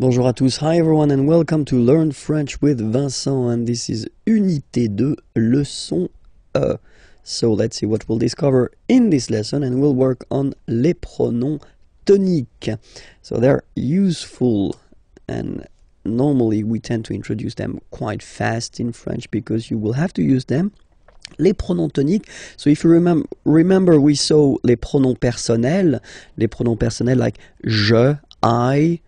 Bonjour à tous, hi everyone and welcome to Learn French with Vincent and this is Unité 2, leçon E. So let's see what we'll discover in this lesson and we'll work on les pronoms toniques. So they're useful and normally we tend to introduce them quite fast in French because you will have to use them les pronoms toniques. So if you remember, remember we saw les pronoms personnels, les pronoms personnels like je, I,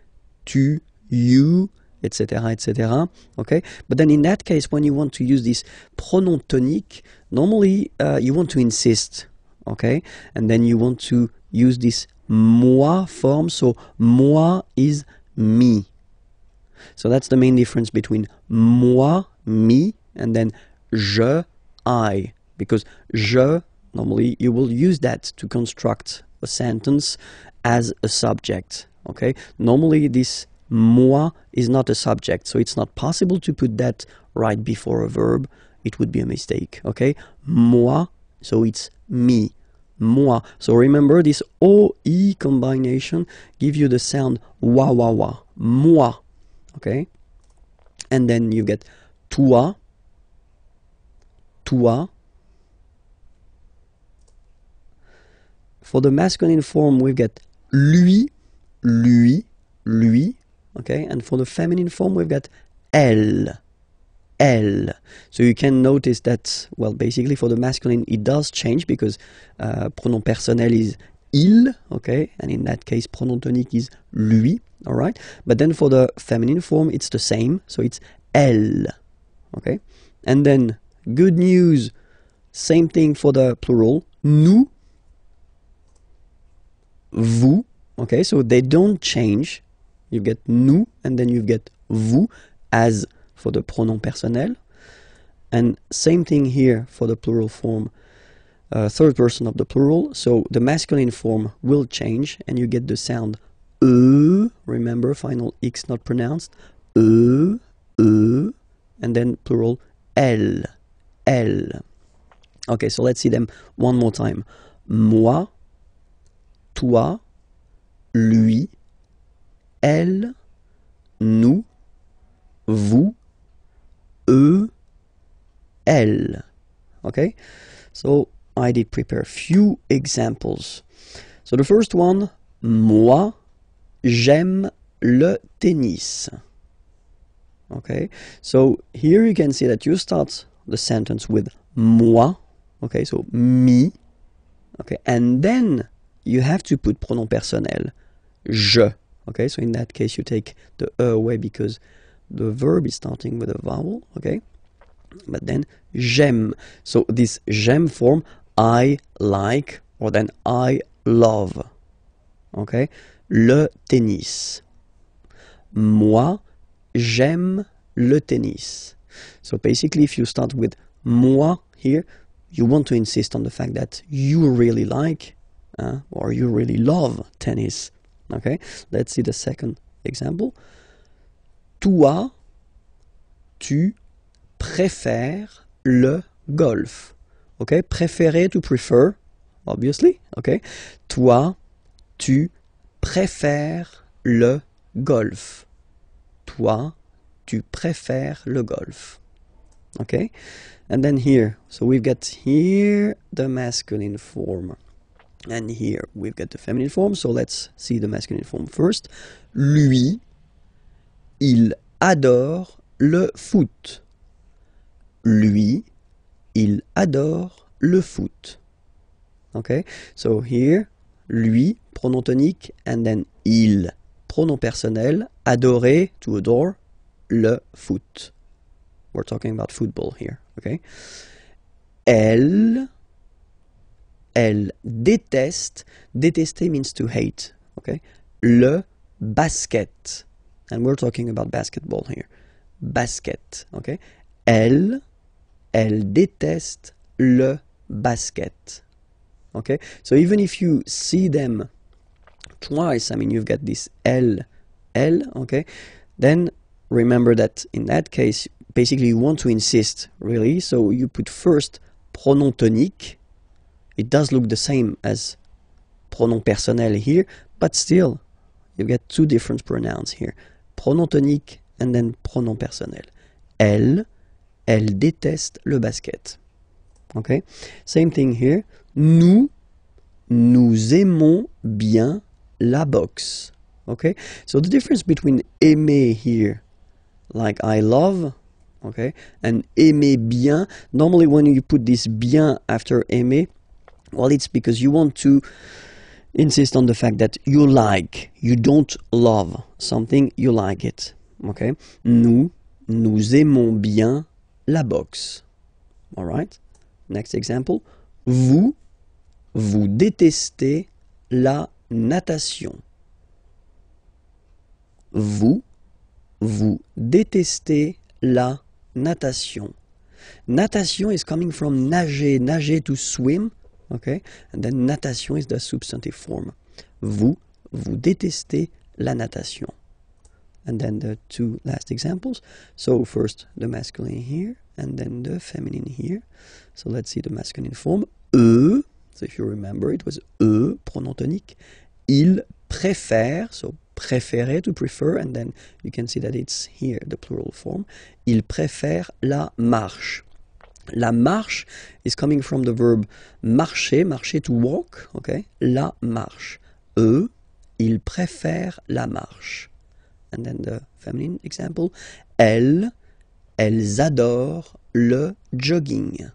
tu, you, etc., etc. Okay, but then in that case, when you want to use this pronoun tonique, normally uh, you want to insist, okay, and then you want to use this moi form. So moi is me. So that's the main difference between moi, me, and then je, I, because je normally you will use that to construct a sentence as a subject okay normally this moi is not a subject so it's not possible to put that right before a verb it would be a mistake okay moi so it's me moi so remember this o e combination give you the sound wa wa wa moi okay and then you get toi toi for the masculine form we get lui lui, lui. Okay, and for the feminine form, we've got elle. elle. So you can notice that, well, basically for the masculine, it does change because uh, pronoun personnel is il, okay, and in that case, pronoun tonique is lui, all right. But then for the feminine form, it's the same, so it's elle, okay. And then good news, same thing for the plural, nous, vous, Okay, so they don't change. You get nous and then you get vous as for the pronoun personnel. And same thing here for the plural form, uh, third person of the plural. So the masculine form will change and you get the sound e, remember, final x not pronounced, e, e, and then plural l, l. Okay, so let's see them one more time. Moi, toi, lui, elle, nous, vous, eux, elle. Okay? So I did prepare few examples. So the first one, moi, j'aime le tennis. Okay? So here you can see that you start the sentence with moi. Okay? So me. Okay? And then you have to put pronom personnel. je. Okay, so in that case, you take the e away because the verb is starting with a vowel. Okay, but then j'aime. So this j'aime form, I like, or then I love. Okay, le tennis. Moi, j'aime le tennis. So basically, if you start with moi here, you want to insist on the fact that you really like uh, or you really love tennis. Okay? Let's see the second example. Toi, tu préfères le golf. OK? Préférer to prefer, obviously. OK? Toi, tu préfères le golf. Toi, tu préfères le golf. OK? And then here, so we've got here the masculine form. And here we've got the feminine form, so let's see the masculine form first. Lui, il adore le foot. Lui, il adore le foot. Okay, so here, lui, pronom tonique, and then il, pronom personnel, adorer, to adore, le foot. We're talking about football here, okay? Elle, elle déteste, détester means to hate, okay? Le basket. And we're talking about basketball here. Basket, okay? Elle, elle déteste le basket. Okay? So even if you see them twice, I mean, you've got this L, L, okay? Then remember that in that case, basically you want to insist, really. So you put first pronom tonique, it does look the same as pronom personnel here, but still you get two different pronouns here. Pronom tonique and then pronom personnel. Elle, elle déteste le basket. Okay? Same thing here. Nous, nous aimons bien la boxe. Okay? So the difference between aimer here, like I love, okay, and aimer bien, normally when you put this bien after aimer, Well, it's because you want to insist on the fact that you like, you don't love something, you like it. Okay? Nous, nous aimons bien la boxe. All right? Next example. Vous, vous détestez la natation. Vous, vous détestez la natation. Natation is coming from nager. Nager to swim. Okay? And then natation is the substantive form. Vous, vous détestez la natation. And then the two last examples. So first the masculine here, and then the feminine here. So let's see the masculine form. E, so if you remember, it was e, pronom tonique. Il préfère, so préférer, to prefer, and then you can see that it's here, the plural form. Il préfère la marche. La marche is coming from the verb marcher, marcher to walk, La marche. Eux, ils préfèrent la marche. And then the feminine example. Elles, elles adorent le jogging.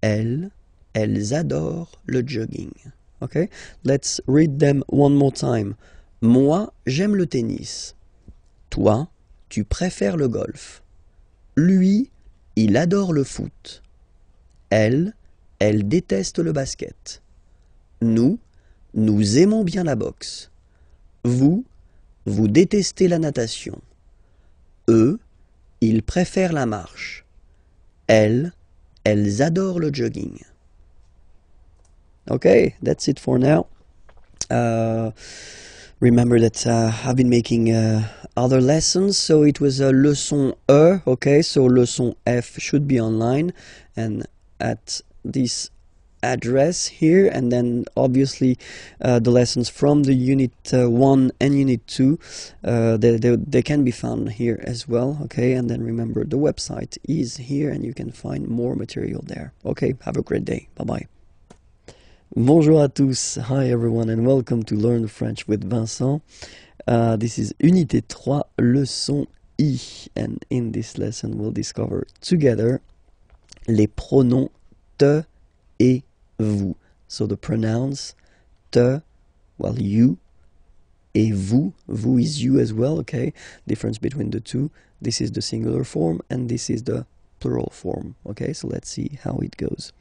Elles, elles adorent le jogging. Okay. Let's read them one more time. Moi, j'aime le tennis. Toi, tu préfères le golf. Lui, il adore le foot. Elle, elle déteste le basket. Nous, nous aimons bien la boxe. Vous, vous détestez la natation. Eux, ils préfèrent la marche. Elles, elles adorent le jogging. Okay, that's it for now. Euh, remember that uh, I've been making uh, other lessons, so it was a leçon E, okay, so leçon F should be online and at this address here and then obviously uh, the lessons from the unit uh, 1 and unit 2 uh, they, they, they can be found here as well okay and then remember the website is here and you can find more material there okay have a great day bye bye Bonjour à tous, hi everyone and welcome to Learn French with Vincent. Uh, this is Unité 3, leçon I, and in this lesson we'll discover together les pronoms te et vous. So the pronouns te, well you, et vous, vous is you as well, okay? Difference between the two, this is the singular form and this is the plural form, okay? So let's see how it goes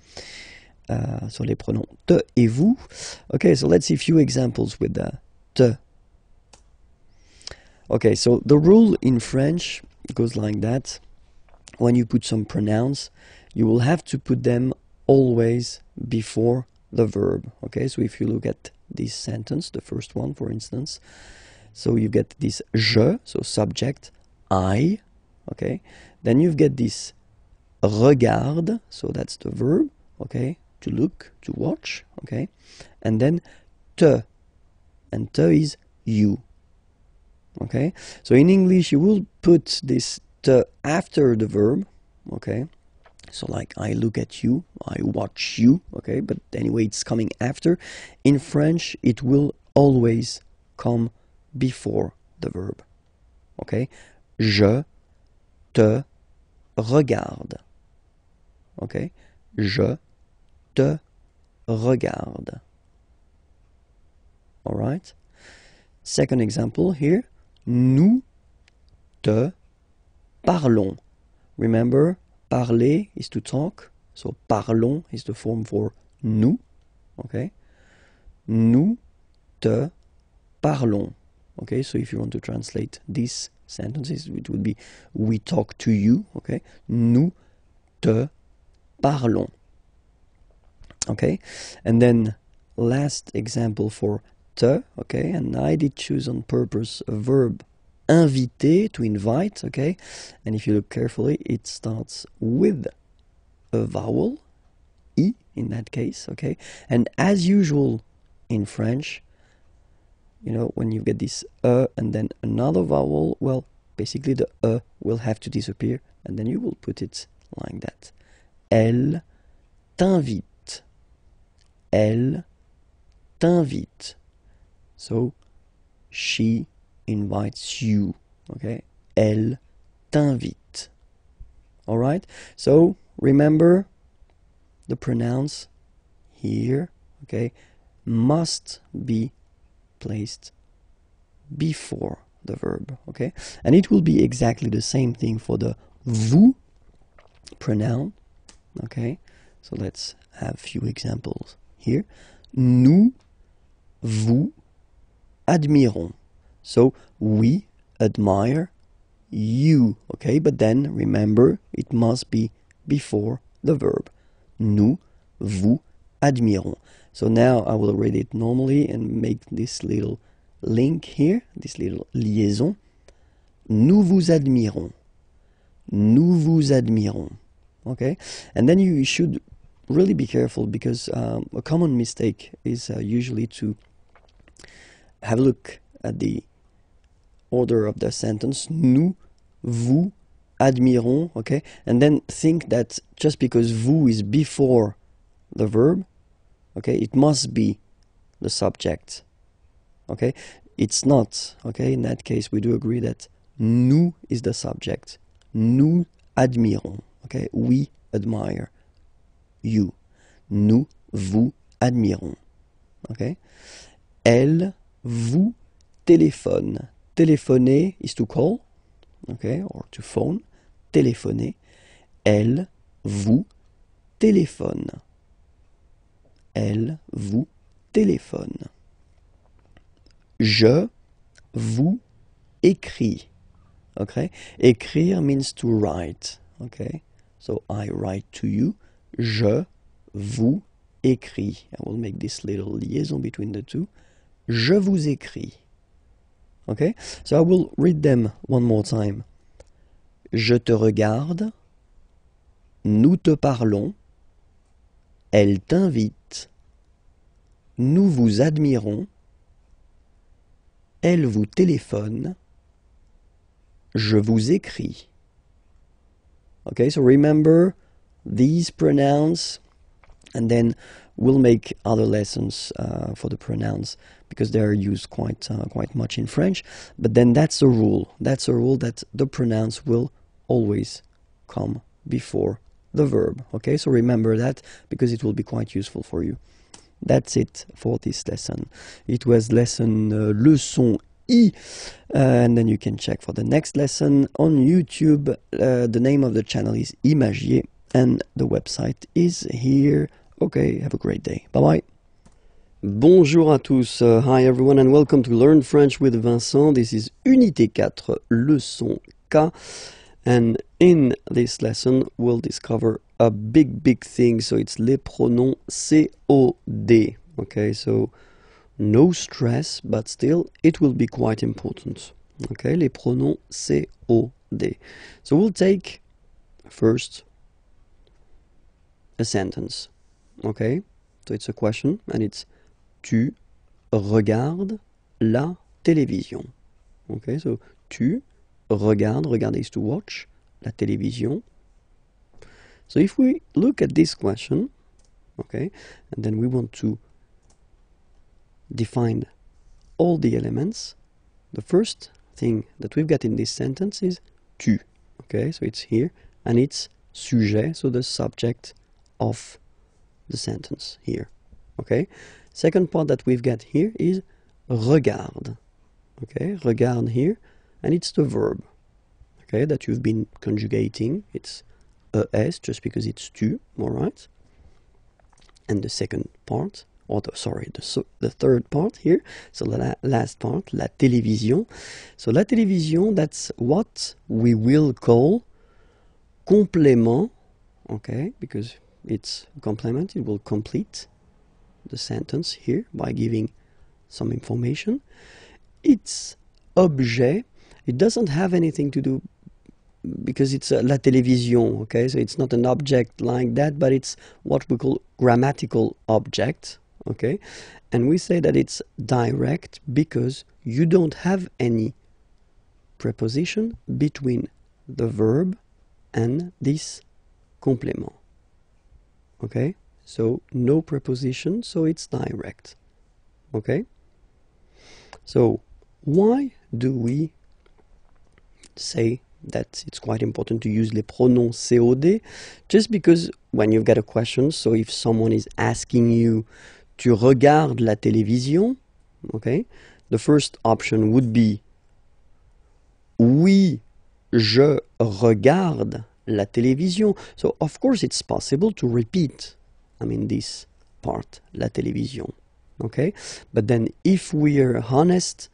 uh, sur les pronoms te et vous. Okay, so let's see a few examples with the te. Okay, so the rule in French goes like that. When you put some pronouns, you will have to put them always before the verb. Okay, so if you look at this sentence, the first one, for instance, so you get this je, so subject, I, okay, then you get this regarde, so that's the verb, okay, to look, to watch, okay? And then te, and te is you, okay? So in English, you will put this te after the verb, okay? So like I look at you, I watch you, okay? But anyway, it's coming after. In French, it will always come before the verb, okay? Je te regarde, okay? Je te regarde. All right? Second example here. Nous te parlons. Remember, parler is to talk. So parlons is the form for nous. Okay? Nous te parlons. Okay, so if you want to translate these sentences, it would be we talk to you. Okay? Nous te parlons. okay and then last example for te okay and I did choose on purpose a verb inviter to invite okay and if you look carefully it starts with a vowel e in that case okay and as usual in French you know when you get this uh and then another vowel well basically the uh will have to disappear and then you will put it like that elle t'invite Elle t'invite. So, she invites you. Okay? Elle t'invite. Alright? So, remember the pronouns here. Okay? Must be placed before the verb. Okay? And it will be exactly the same thing for the vous pronoun. Okay? So let's have a few examples here. Nous vous admirons. So we admire you. Okay, but then remember it must be before the verb. Nous vous admirons. So now I will read it normally and make this little link here, this little liaison. Nous vous admirons. Nous vous admirons. Okay? And then you should really be careful because um, a common mistake is uh, usually to have a look at the order of the sentence. Nous, vous, admirons, okay? And then think that just because vous is before the verb, okay, it must be the subject, okay? It's not, okay? In that case, we do agree that nous is the subject. Nous admirons, okay? We admire. you. Nous vous admirons. Elle vous téléphone. Téléphoner is to call, okay, or to phone. Téléphoner. Elle vous téléphone. Elle vous téléphone. Je vous écris. Okay? Écrire means to write. Okay? So I write to you. Je vous écris. I will make this little liaison between the two. Je vous écris. Okay? So I will read them one more time. Je te regarde. Nous te parlons. Elle t'invite. Nous vous admirons. Elle vous téléphone. Je vous écris. Okay, so remember these pronouns and then we'll make other lessons uh, for the pronouns because they are used quite uh, quite much in French but then that's a rule that's a rule that the pronouns will always come before the verb okay so remember that because it will be quite useful for you that's it for this lesson it was lesson uh, leçon i, Uh, and then you can check for the next lesson on YouTube. Uh, the name of the channel is Imagier and the website is here. Okay, have a great day. Bye bye. Bonjour à tous. Uh, hi everyone and welcome to Learn French with Vincent. This is Unité 4, leçon K. And in this lesson, we'll discover a big, big thing. So it's les pronoms COD. Okay, so no stress, but still it will be quite important. Okay, les pronoms COD. So we'll take first a sentence. Okay? So it's a question and it's tu regardes la télévision. Okay? So tu regardes, regard is to watch, la télévision. So if we look at this question, okay, and then we want to define all the elements, the first thing that we've got in this sentence is tu. Okay, so it's here and it's sujet, so the subject of the sentence here. Okay? Second part that we've got here is regard, Okay, Regard here, and it's the verb. Okay, that you've been conjugating. It's es just because it's tu, all right? And the second part, or the, sorry, the, the third part here, so the last part, la télévision. So la télévision, that's what we will call complément, okay, because its complement. It will complete the sentence here by giving some information. It's objet. It doesn't have anything to do because it's a uh, la télévision, okay? So it's not an object like that, but it's what we call grammatical object, okay? And we say that it's direct because you don't have any preposition between the verb and this complement. Okay? So no preposition, so it's direct. Okay? So why do we say that it's quite important to use les pronoms COD? Just because when you've got a question, so if someone is asking you, tu regardes la télévision? Okay? The first option would be, oui, je regarde la télévision. So, of course, it's possible to repeat, I mean, this part, la télévision. Okay? But then, if we are honest,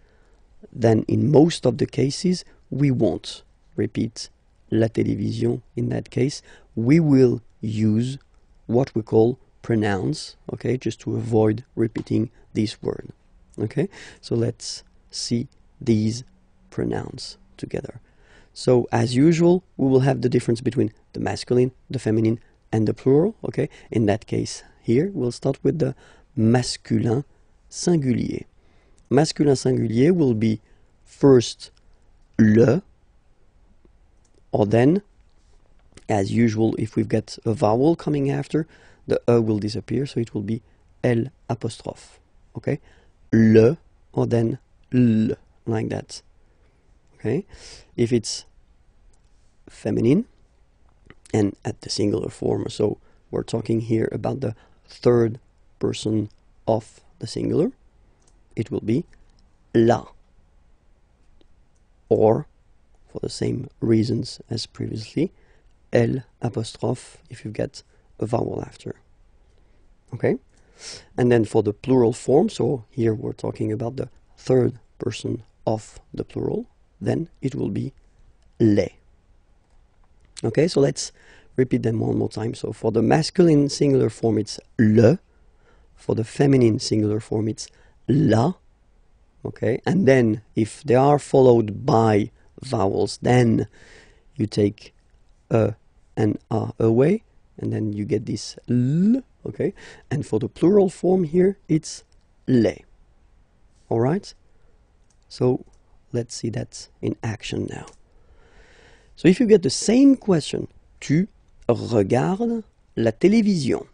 then in most of the cases, we won't repeat la télévision in that case. We will use what we call pronouns. okay, just to avoid repeating this word. Okay? So, let's see these pronouns together. So as usual, we will have the difference between the masculine, the feminine, and the plural, okay? In that case here, we'll start with the masculin singulier. Masculin singulier will be first le, or then, as usual, if we've got a vowel coming after, the e will disappear, so it will be l apostrophe, okay? Le, or then l, like that okay if it's feminine and at the singular form so we're talking here about the third person of the singular it will be la or for the same reasons as previously l apostrophe if you get a vowel after okay and then for the plural form so here we're talking about the third person of the plural then it will be le. Okay, so let's repeat them one more time. So for the masculine singular form, it's le. For the feminine singular form, it's la. Okay, and then if they are followed by vowels, then you take a and a away, and then you get this l. Okay, and for the plural form here, it's le. All right, so Let's see that in action now. So if you get the same question, tu regardes la télévision.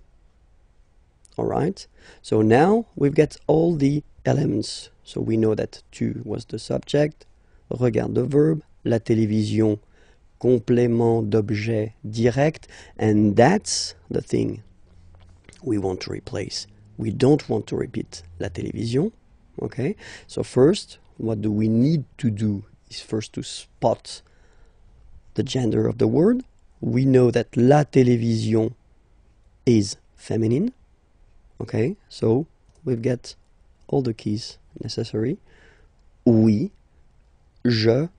All right. So now we've got all the elements. So we know that tu was the subject, regarde the verb, la télévision, complément d'objet direct, and that's the thing we want to replace. We don't want to repeat la télévision. Okay. So first what do we need to do is first to spot the gender of the word. We know that la télévision is feminine. Okay, so we've got all the keys necessary. Oui, je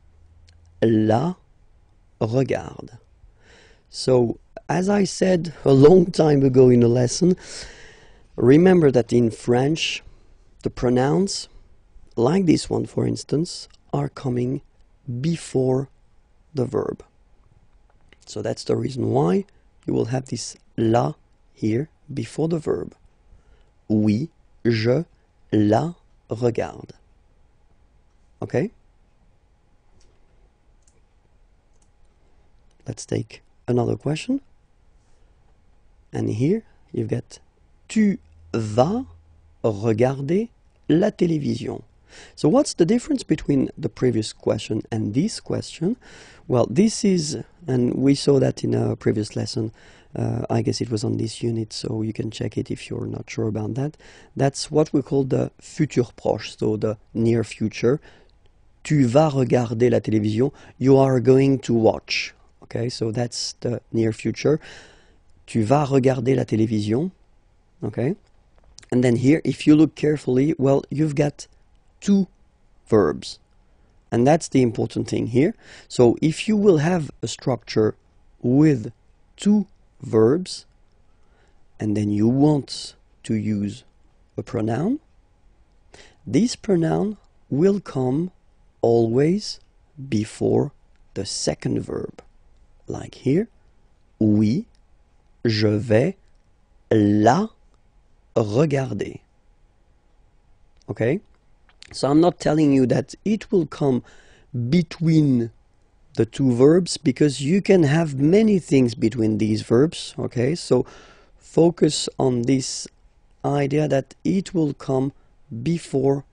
la regarde. So, as I said a long time ago in a lesson, remember that in French, the pronouns like this one for instance, are coming before the verb. So that's the reason why you will have this la here before the verb. Oui, je la regarde. Okay? Let's take another question. And here you've got Tu vas regarder la télévision. So what's the difference between the previous question and this question? Well, this is, and we saw that in a previous lesson, uh, I guess it was on this unit, so you can check it if you're not sure about that. That's what we call the futur proche, so the near future. Tu vas regarder la télévision. You are going to watch. Okay, so that's the near future. Tu vas regarder la télévision. Okay. And then here, if you look carefully, well, you've got two verbs. And that's the important thing here. So if you will have a structure with two verbs, and then you want to use a pronoun, this pronoun will come always before the second verb. Like here, oui, je vais la regarder. Okay? So I'm not telling you that it will come between the two verbs because you can have many things between these verbs, okay? So focus on this idea that it will come before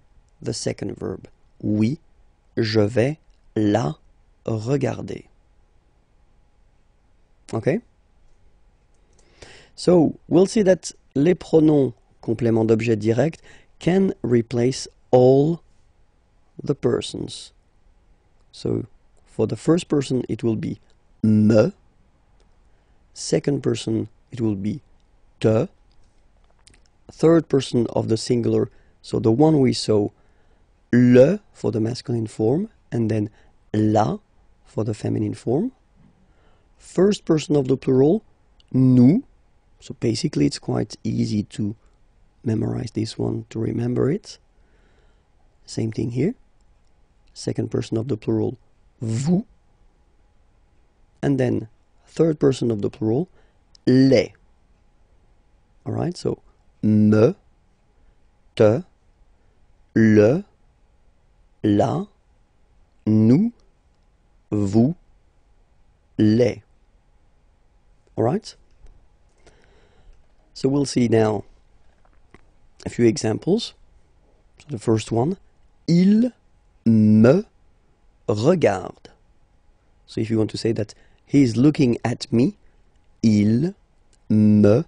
the second verb. Oui, je vais la regarder. Okay? So, we'll see that les pronoms complément d'objet direct can replace all the persons. So for the first person it will be me, second person it will be te, third person of the singular, so the one we saw le for the masculine form and then la for the feminine form. First person of the plural, nous. So basically it's quite easy to memorize this one, to remember it. Same thing here. Second person of the plural, vous. And then third person of the plural, les. All right, so me, te, le, la, nous, vous, les. All right? So we'll see now a few examples. So the first one, Il me regarde. So if you want to say that he is looking at me, il me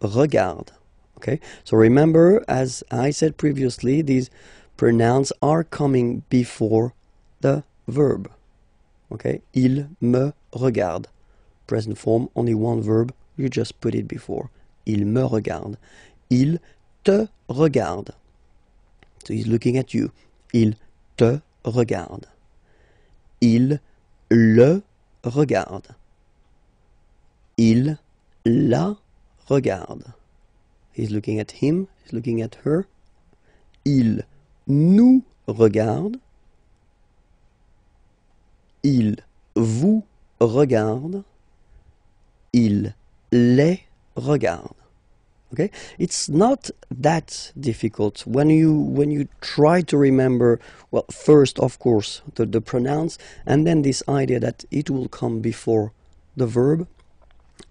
regarde. Okay, so remember, as I said previously, these pronouns are coming before the verb. Okay, il me regarde. Present form, only one verb, you just put it before. Il me regarde. Il te regarde. So he's looking at you. Il te regarde. Il le regarde. Il la regarde. He's looking at him, he's looking at her. Il nous regarde. Il vous regarde. Il les regarde. okay it's not that difficult when you when you try to remember well first of course the, the pronouns and then this idea that it will come before the verb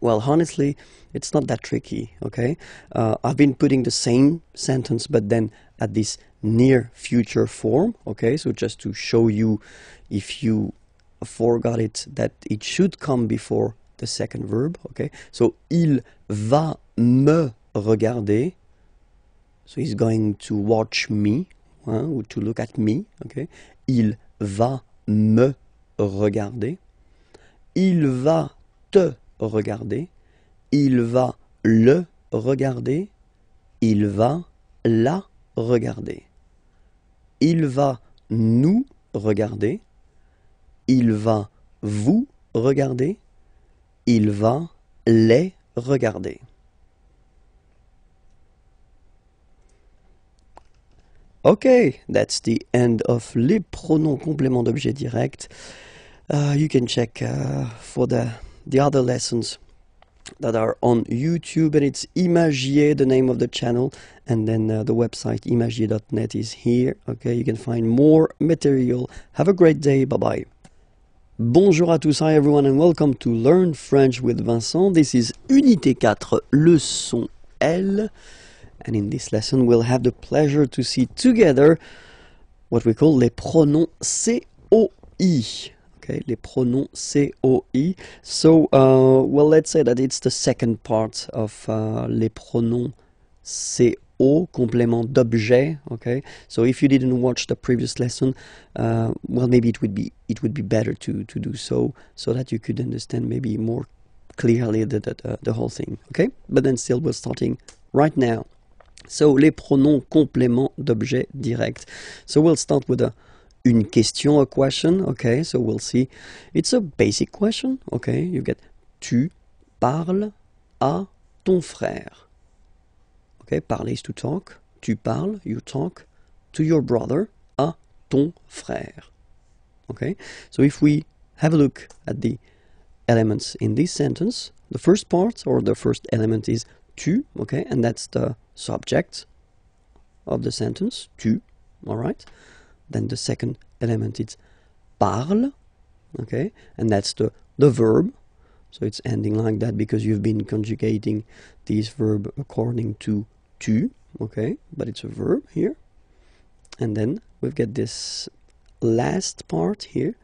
well honestly it's not that tricky okay uh, i've been putting the same sentence but then at this near future form okay so just to show you if you forgot it that it should come before the second verb okay so il va me regarder. So he's going to watch me, hein, to look at me. Okay. Il va me regarder. Il va te regarder. Il va le regarder. Il va la regarder. Il va nous regarder. Il va vous regarder. Il va les regarder. Okay, that's the end of les pronoms compléments d'objet direct. Uh, you can check uh, for the, the other lessons that are on YouTube, and it's Imagier, the name of the channel, and then uh, the website imagier.net is here. Okay, you can find more material. Have a great day. Bye bye. Bonjour à tous, hi everyone, and welcome to Learn French with Vincent. This is Unité 4, leçon L. And in this lesson, we'll have the pleasure to see together what we call les pronoms COI. Okay, les pronoms COI. So, uh, well, let's say that it's the second part of uh, les pronoms CO, complément d'objet. Okay, so if you didn't watch the previous lesson, uh, well, maybe it would be it would be better to to do so so that you could understand maybe more clearly the the, the whole thing. Okay, but then still, we're starting right now. So, les pronoms compléments d'objet direct. So, we'll start with a une question, a question, okay? So, we'll see. It's a basic question, okay? You get tu parles à ton frère. Okay? Parler is to talk. Tu parles, you talk to your brother, à ton frère. Okay? So, if we have a look at the elements in this sentence, the first part or the first element is tu, okay, and that's the subject of the sentence, tu, all right? Then the second element is parle, okay, and that's the, the verb. So it's ending like that because you've been conjugating this verb according to tu, okay, but it's a verb here. And then we've got this last part here,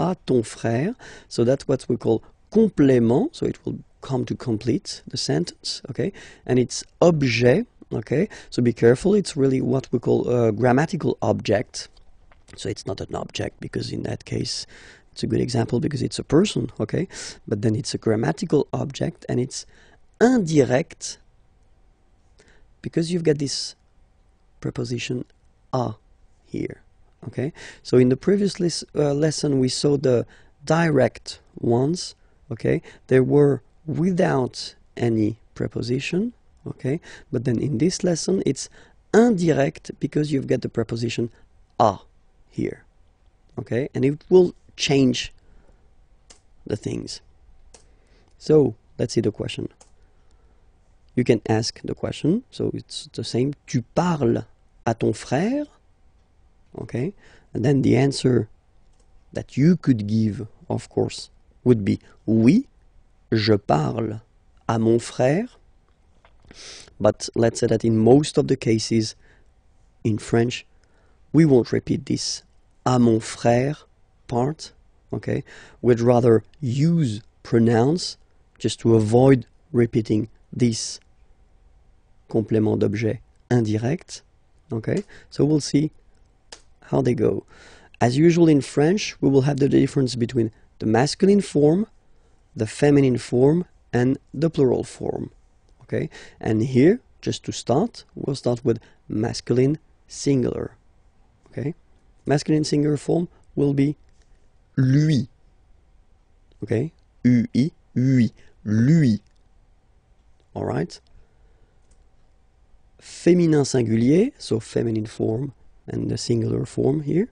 à ton frère. So that's what we call complément. So it will come to complete the sentence, okay? And it's objet, okay? So be careful, it's really what we call a grammatical object. So it's not an object because in that case it's a good example because it's a person, okay? But then it's a grammatical object and it's indirect because you've got this preposition a here, okay? So in the previous uh, lesson we saw the direct ones, okay? There were without any preposition, okay? But then in this lesson, it's indirect because you've got the preposition a here, okay? And it will change the things. So let's see the question. You can ask the question, so it's the same. Tu parles à ton frère? Okay, and then the answer that you could give, of course, would be oui, je parle à mon frère, but let's say that in most of the cases in French, we won't repeat this à mon frère part, okay? We'd rather use pronouns just to avoid repeating this complément d'objet indirect, okay? So we'll see how they go. As usual in French, we will have the difference between the masculine form the feminine form and the plural form. Okay, and here, just to start, we'll start with masculine singular. Okay, masculine singular form will be lui. Okay, ui, lui, lui. All right. Féminin singulier, so feminine form and the singular form here,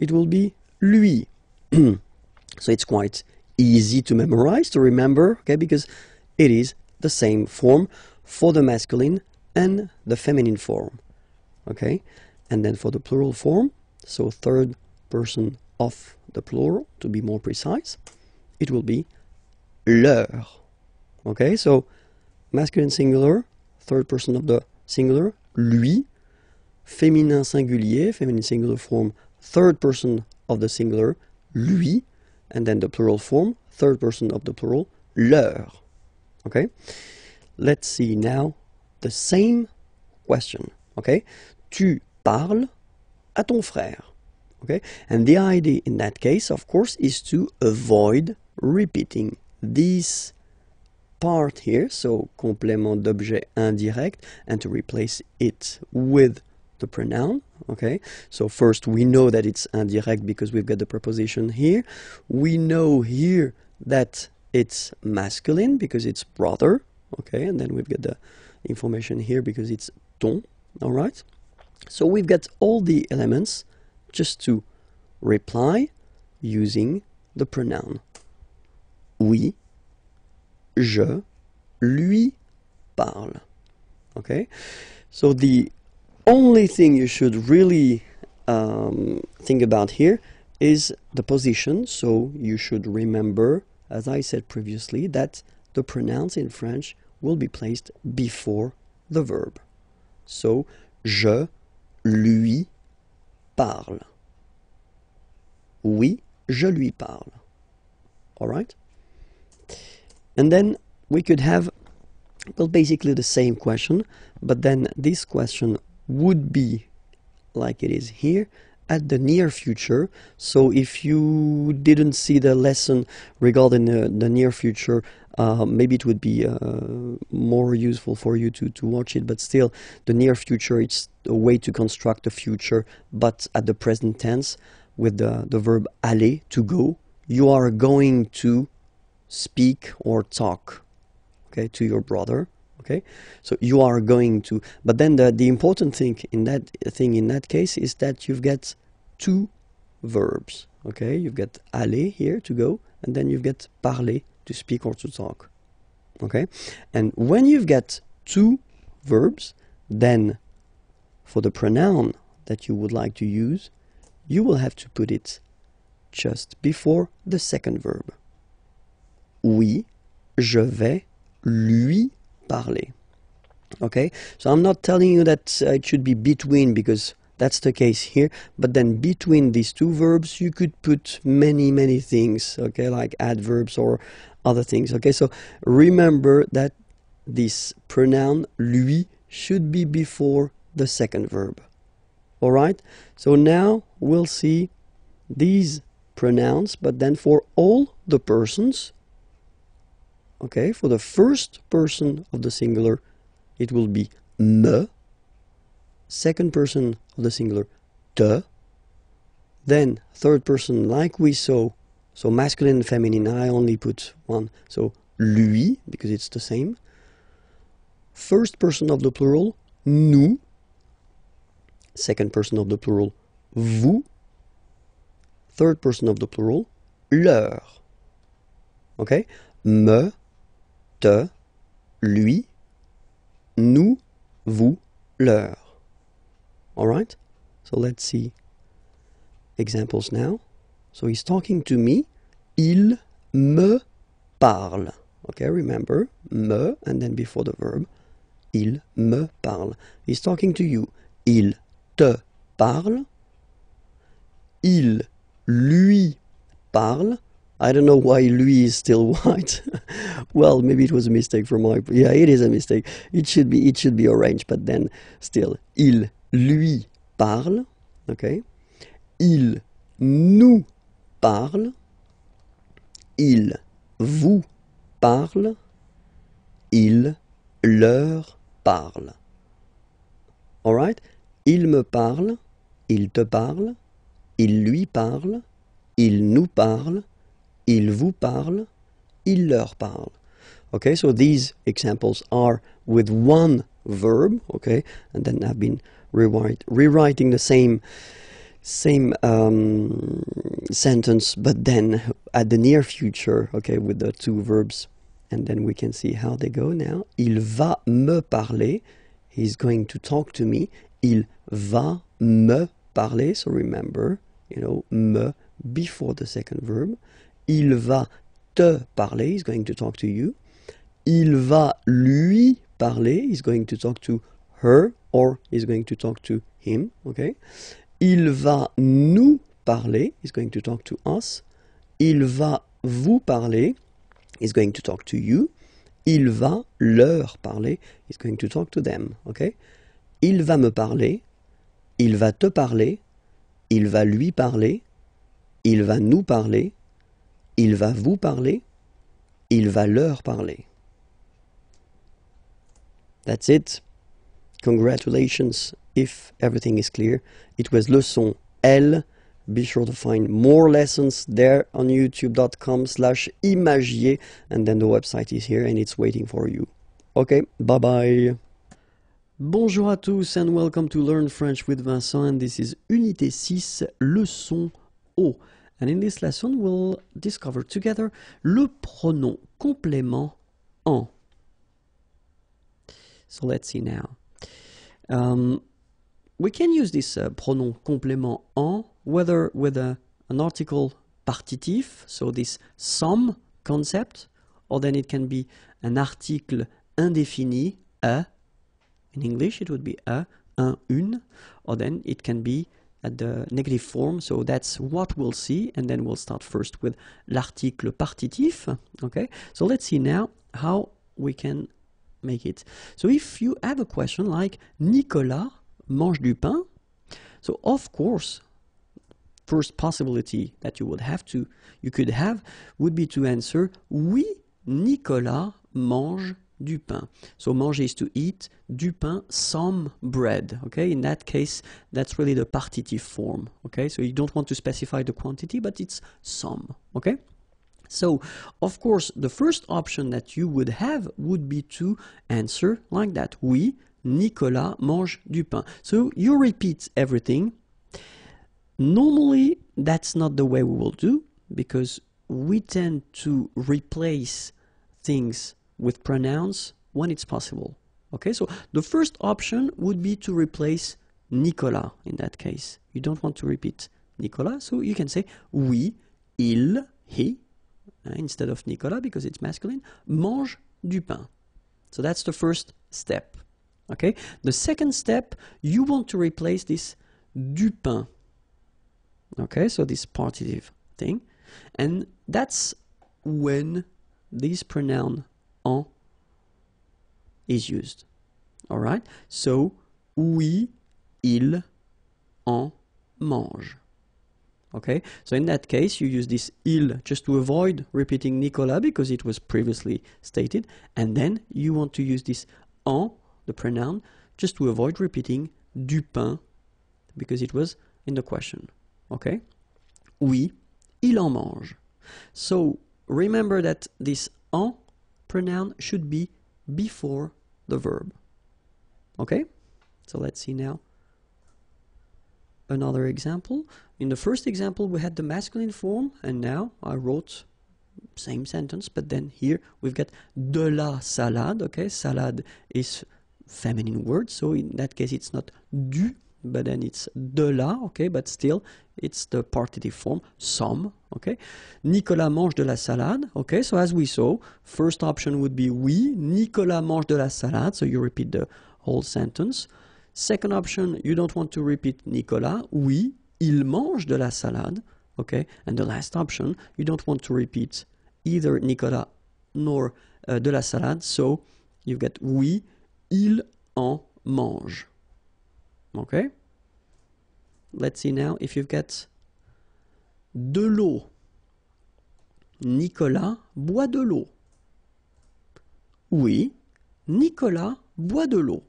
it will be lui. so it's quite easy to memorize, to remember, okay, because it is the same form for the masculine and the feminine form, okay? And then for the plural form, so third person of the plural, to be more precise, it will be leur, okay? So masculine singular, third person of the singular, lui, feminine singulier, feminine singular form, third person of the singular, lui, and then the plural form, third person of the plural, leur. Okay? Let's see now the same question. Okay? Tu parles à ton frère. Okay? And the idea in that case, of course, is to avoid repeating this part here, so complément d'objet indirect, and to replace it with the pronoun okay? So first, we know that it's indirect because we've got the preposition here. We know here that it's masculine because it's brother, okay? And then we've got the information here because it's ton, all right? So we've got all the elements just to reply using the pronoun. Oui, je, lui parle. Okay? So the only thing you should really um, think about here is the position. So you should remember, as I said previously, that the pronouns in French will be placed before the verb. So, je lui parle. Oui, je lui parle. Alright? And then we could have, well, basically the same question, but then this question would be like it is here at the near future. So if you didn't see the lesson regarding the, the near future, uh, maybe it would be uh, more useful for you to, to watch it. But still, the near future, it's a way to construct the future, but at the present tense with the, the verb aller, to go. You are going to speak or talk okay, to your brother okay so you are going to but then the, the important thing in that thing in that case is that you've got two verbs okay you've got aller here to go and then you've got parler to speak or to talk okay and when you've got two verbs then for the pronoun that you would like to use you will have to put it just before the second verb oui je vais lui parler. Okay, so I'm not telling you that uh, it should be between because that's the case here. But then between these two verbs, you could put many, many things, okay, like adverbs or other things. Okay, so remember that this pronoun lui should be before the second verb. All right, so now we'll see these pronouns, but then for all the persons okay, for the first person of the singular, it will be ne, second person of the singular, te, then third person, like we saw, so masculine and feminine, I only put one, so lui, because it's the same, first person of the plural, nous, second person of the plural, vous, third person of the plural, leur, okay, me, te, lui, nous, vous, leur. All right? So let's see examples now. So he's talking to me. Il me parle. Okay, remember, me, and then before the verb, il me parle. He's talking to you. Il te parle. Il lui parle. I don't know why Louis is still white. well, maybe it was a mistake from my. Yeah, it is a mistake. It should be it should be orange, but then still, il lui parle. Okay, il nous parle. Il vous parle. Il leur parle. All right? Il me parle, il te parle, il lui parle, il nous parle, il vous parle, il leur parle. Okay, so these examples are with one verb, okay, and then I've been rewriting the same same um, sentence, but then at the near future, okay, with the two verbs, and then we can see how they go now. Il va me parler. He's going to talk to me. Il va me parler. So remember, you know, me before the second verb il va te parler, he's going to talk to you. Il va lui parler, he's going to talk to her or he's going to talk to him, okay? Il va nous parler, he's going to talk to us. Il va vous parler, he's going to talk to you. Il va leur parler, he's going to talk to them, okay? Il va me parler, il va te parler, il va lui parler, il va nous parler, il va vous parler, il va leur parler. That's it. Congratulations if everything is clear. It was leçon L. Be sure to find more lessons there on youtube.com slash imagier and then the website is here and it's waiting for you. Okay, bye bye. Bonjour à tous and welcome to Learn French with Vincent and this is Unité 6, leçon O. And in this lesson, we'll discover together le pronom complément en. So let's see now. Um, we can use this uh, pronom complément en whether with a, an article partitif, so this some concept, or then it can be an article indéfini, a. In English, it would be a, un, une, or then it can be at the negative form. So that's what we'll see. And then we'll start first with l'article partitif. Okay, so let's see now how we can make it. So if you have a question like Nicolas mange du pain, so of course, first possibility that you would have to, you could have would be to answer oui, Nicolas mange du pain. So manger is to eat, du pain, some bread. Okay, in that case, that's really the partitive form. Okay, so you don't want to specify the quantity, but it's some. Okay. So, of course, the first option that you would have would be to answer like that. Oui, Nicolas mange du pain. So you repeat everything. Normally, that's not the way we will do because we tend to replace things with pronouns when it's possible. Okay, so the first option would be to replace Nicolas in that case. You don't want to repeat Nicolas, so you can say oui, il, he, uh, instead of Nicolas because it's masculine, mange du pain. So that's the first step. Okay, the second step, you want to replace this du pain. Okay, so this partitive thing, and that's when these pronoun en is used. Alright? So, oui, il en mange. Okay, so in that case, you use this il just to avoid repeating Nicolas because it was previously stated, and then you want to use this en, the pronoun, just to avoid repeating Dupin because it was in the question. Okay, oui, il en mange. So remember that this en pronoun should be before the verb. Okay? So let's see now another example. In the first example, we had the masculine form, and now I wrote same sentence, but then here we've got de la salade, okay? Salade is feminine word, so in that case it's not du, but then it's de là, okay, but still it's the partitive form, some, okay. Nicolas mange de la salade, okay, so as we saw, first option would be oui, Nicolas mange de la salade, so you repeat the whole sentence. Second option, you don't want to repeat Nicolas, oui, il mange de la salade, okay, and the last option, you don't want to repeat either Nicolas nor uh, de la salade, so you get oui, il en mange. Okay? Let's see now if you've got de l'eau. Nicolas boit de l'eau. Oui, Nicolas boit de l'eau.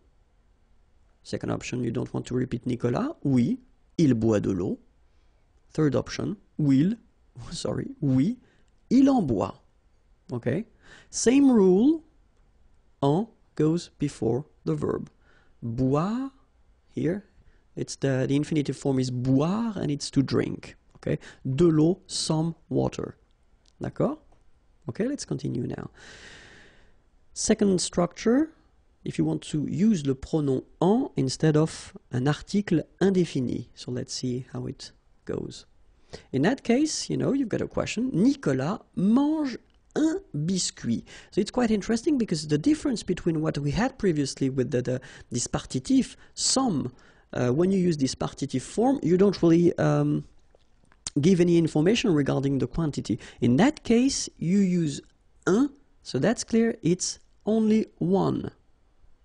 Second option, you don't want to repeat Nicolas. Oui, il boit de l'eau. Third option, will, sorry, oui, il en boit. Okay? Same rule, en goes before the verb. Boire here. It's the, the infinitive form is boire and it's to drink. Okay? De l'eau, some water. D'accord? Okay, let's continue now. Second structure, if you want to use le pronom en instead of an article indéfini. So let's see how it goes. In that case, you know, you've got a question. Nicolas mange un biscuit. So it's quite interesting because the difference between what we had previously with the, the this partitif, some, uh, when you use this partitif form, you don't really um, give any information regarding the quantity. In that case, you use un, so that's clear, it's only one.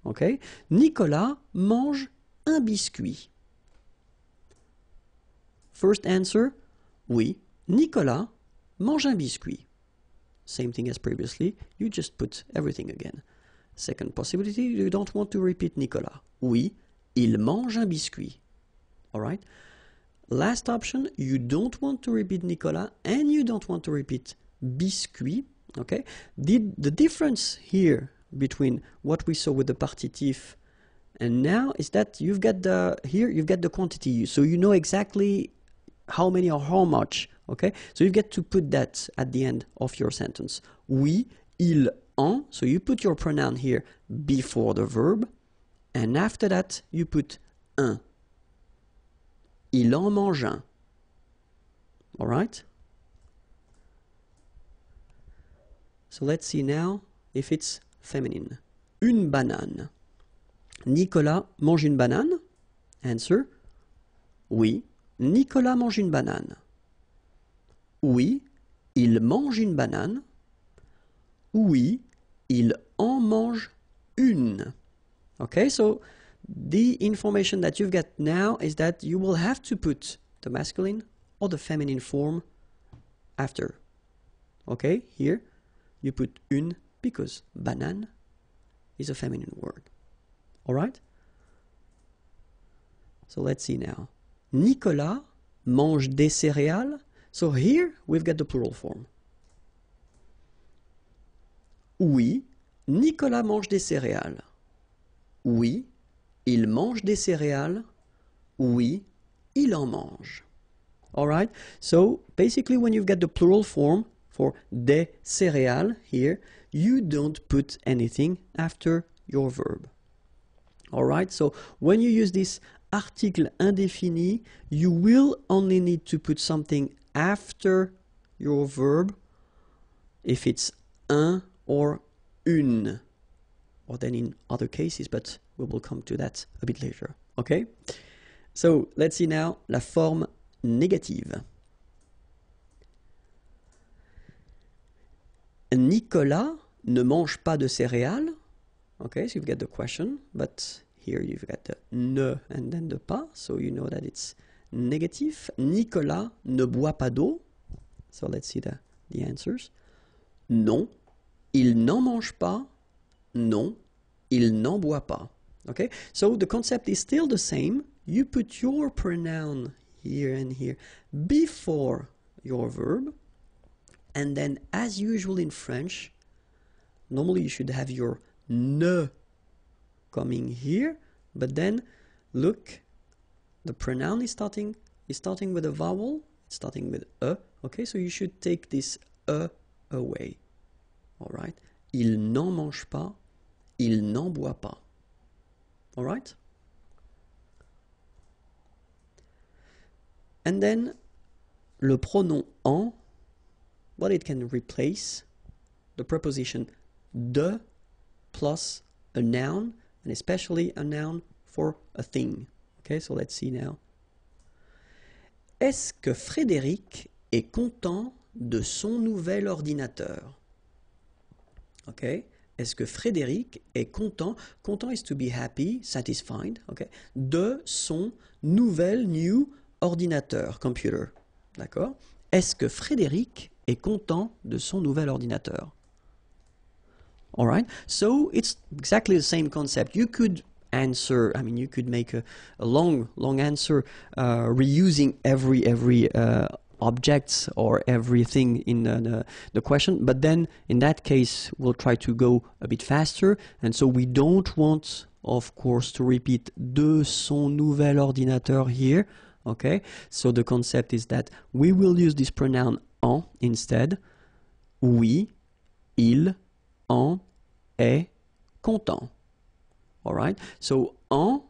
Okay? Nicolas mange un biscuit. First answer, oui, Nicolas mange un biscuit same thing as previously, you just put everything again. Second possibility, you don't want to repeat Nicolas. Oui, il mange un biscuit. Alright? Last option, you don't want to repeat Nicolas and you don't want to repeat biscuit. Okay? The, the difference here between what we saw with the partitif and now is that you've got the here you've got the quantity so you know exactly how many or how much Okay? So you get to put that at the end of your sentence. Oui, il, en. So you put your pronoun here before the verb, and after that you put un. Il en mange un. All right? So let's see now if it's feminine. Une banane. Nicolas mange une banane? Answer. Oui, Nicolas mange une banane. Oui, il mange une banane. Oui, il en mange une. Okay, so the information that you've got now is that you will have to put the masculine or the feminine form after. Okay, here you put une because banane is a feminine word. All right? So let's see now. Nicolas mange des céréales So here we've got the plural form. Oui, Nicolas mange des céréales. Oui, il mange des céréales. Oui, il en mange. All right? So basically when you've got the plural form for des céréales here, you don't put anything after your verb. All right? So when you use this article indéfini, you will only need to put something after your verb if it's un or une, or then in other cases, but we will come to that a bit later. Okay? So let's see now la forme négative. Nicolas ne mange pas de céréales. Okay, so you've got the question, but here you've got the ne and then the pas, so you know that it's Négatif, Nicolas ne boit pas d'eau. So let's see the, answers. Non, il n'en mange pas. Non, il n'en boit pas. Okay, so the concept is still the same. You put your pronoun here and here before your verb. And then, as usual in French, normally you should have your ne coming here, but then look the pronoun is starting is starting with a vowel, it's starting with a, okay? So you should take this a away, all right? Il n'en mange pas, il n'en boit pas, all right? And then le pronom en, well, it can replace the preposition de plus a noun, and especially a noun for a thing. Okay, so let's see now. Est-ce que Frédéric est content de son nouvel ordinateur Ok, Est-ce que Frédéric est content Content is to be happy, satisfied, ok De son nouvel new ordinateur, computer. D'accord Est-ce que Frédéric est content de son nouvel ordinateur All right. So it's exactly the same concept. You could answer. I mean, you could make a, a long, long answer uh, reusing every every uh, objects or everything in the, the, the, question. But then, in that case, we'll try to go a bit faster, and so we don't want, of course, to repeat de son nouvel ordinateur here. Okay, so the concept is that we will use this pronoun en instead. Oui, il, en, est content. All right. So en,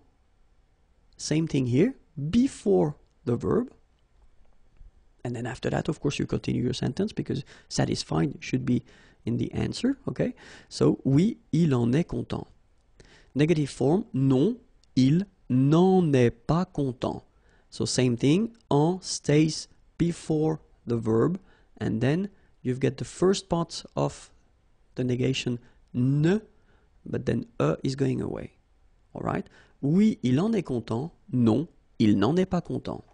same thing here, before the verb. And then after that, of course, you continue your sentence because satisfied should be in the answer. Okay. So oui, il en est content. Negative form, non, il n'en est pas content. So same thing, en stays before the verb, and then you get the first part of the negation ne but then e » is going away. Alright? Oui, il en est content. Non, il n'en est pas content.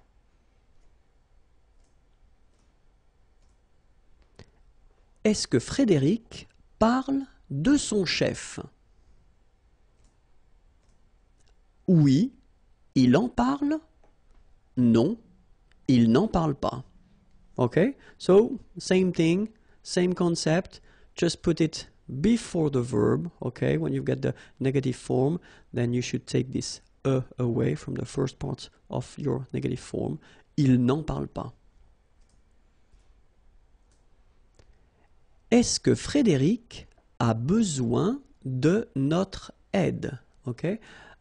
Est-ce que Frédéric parle de son chef Oui, il en parle. Non, il n'en parle pas. ok So, same thing, same concept, just put it before the verb, okay, when you've got the negative form, then you should take this e away from the first part of your negative form. Il n'en parle pas. Est-ce que Frédéric a besoin de notre aide? Okay?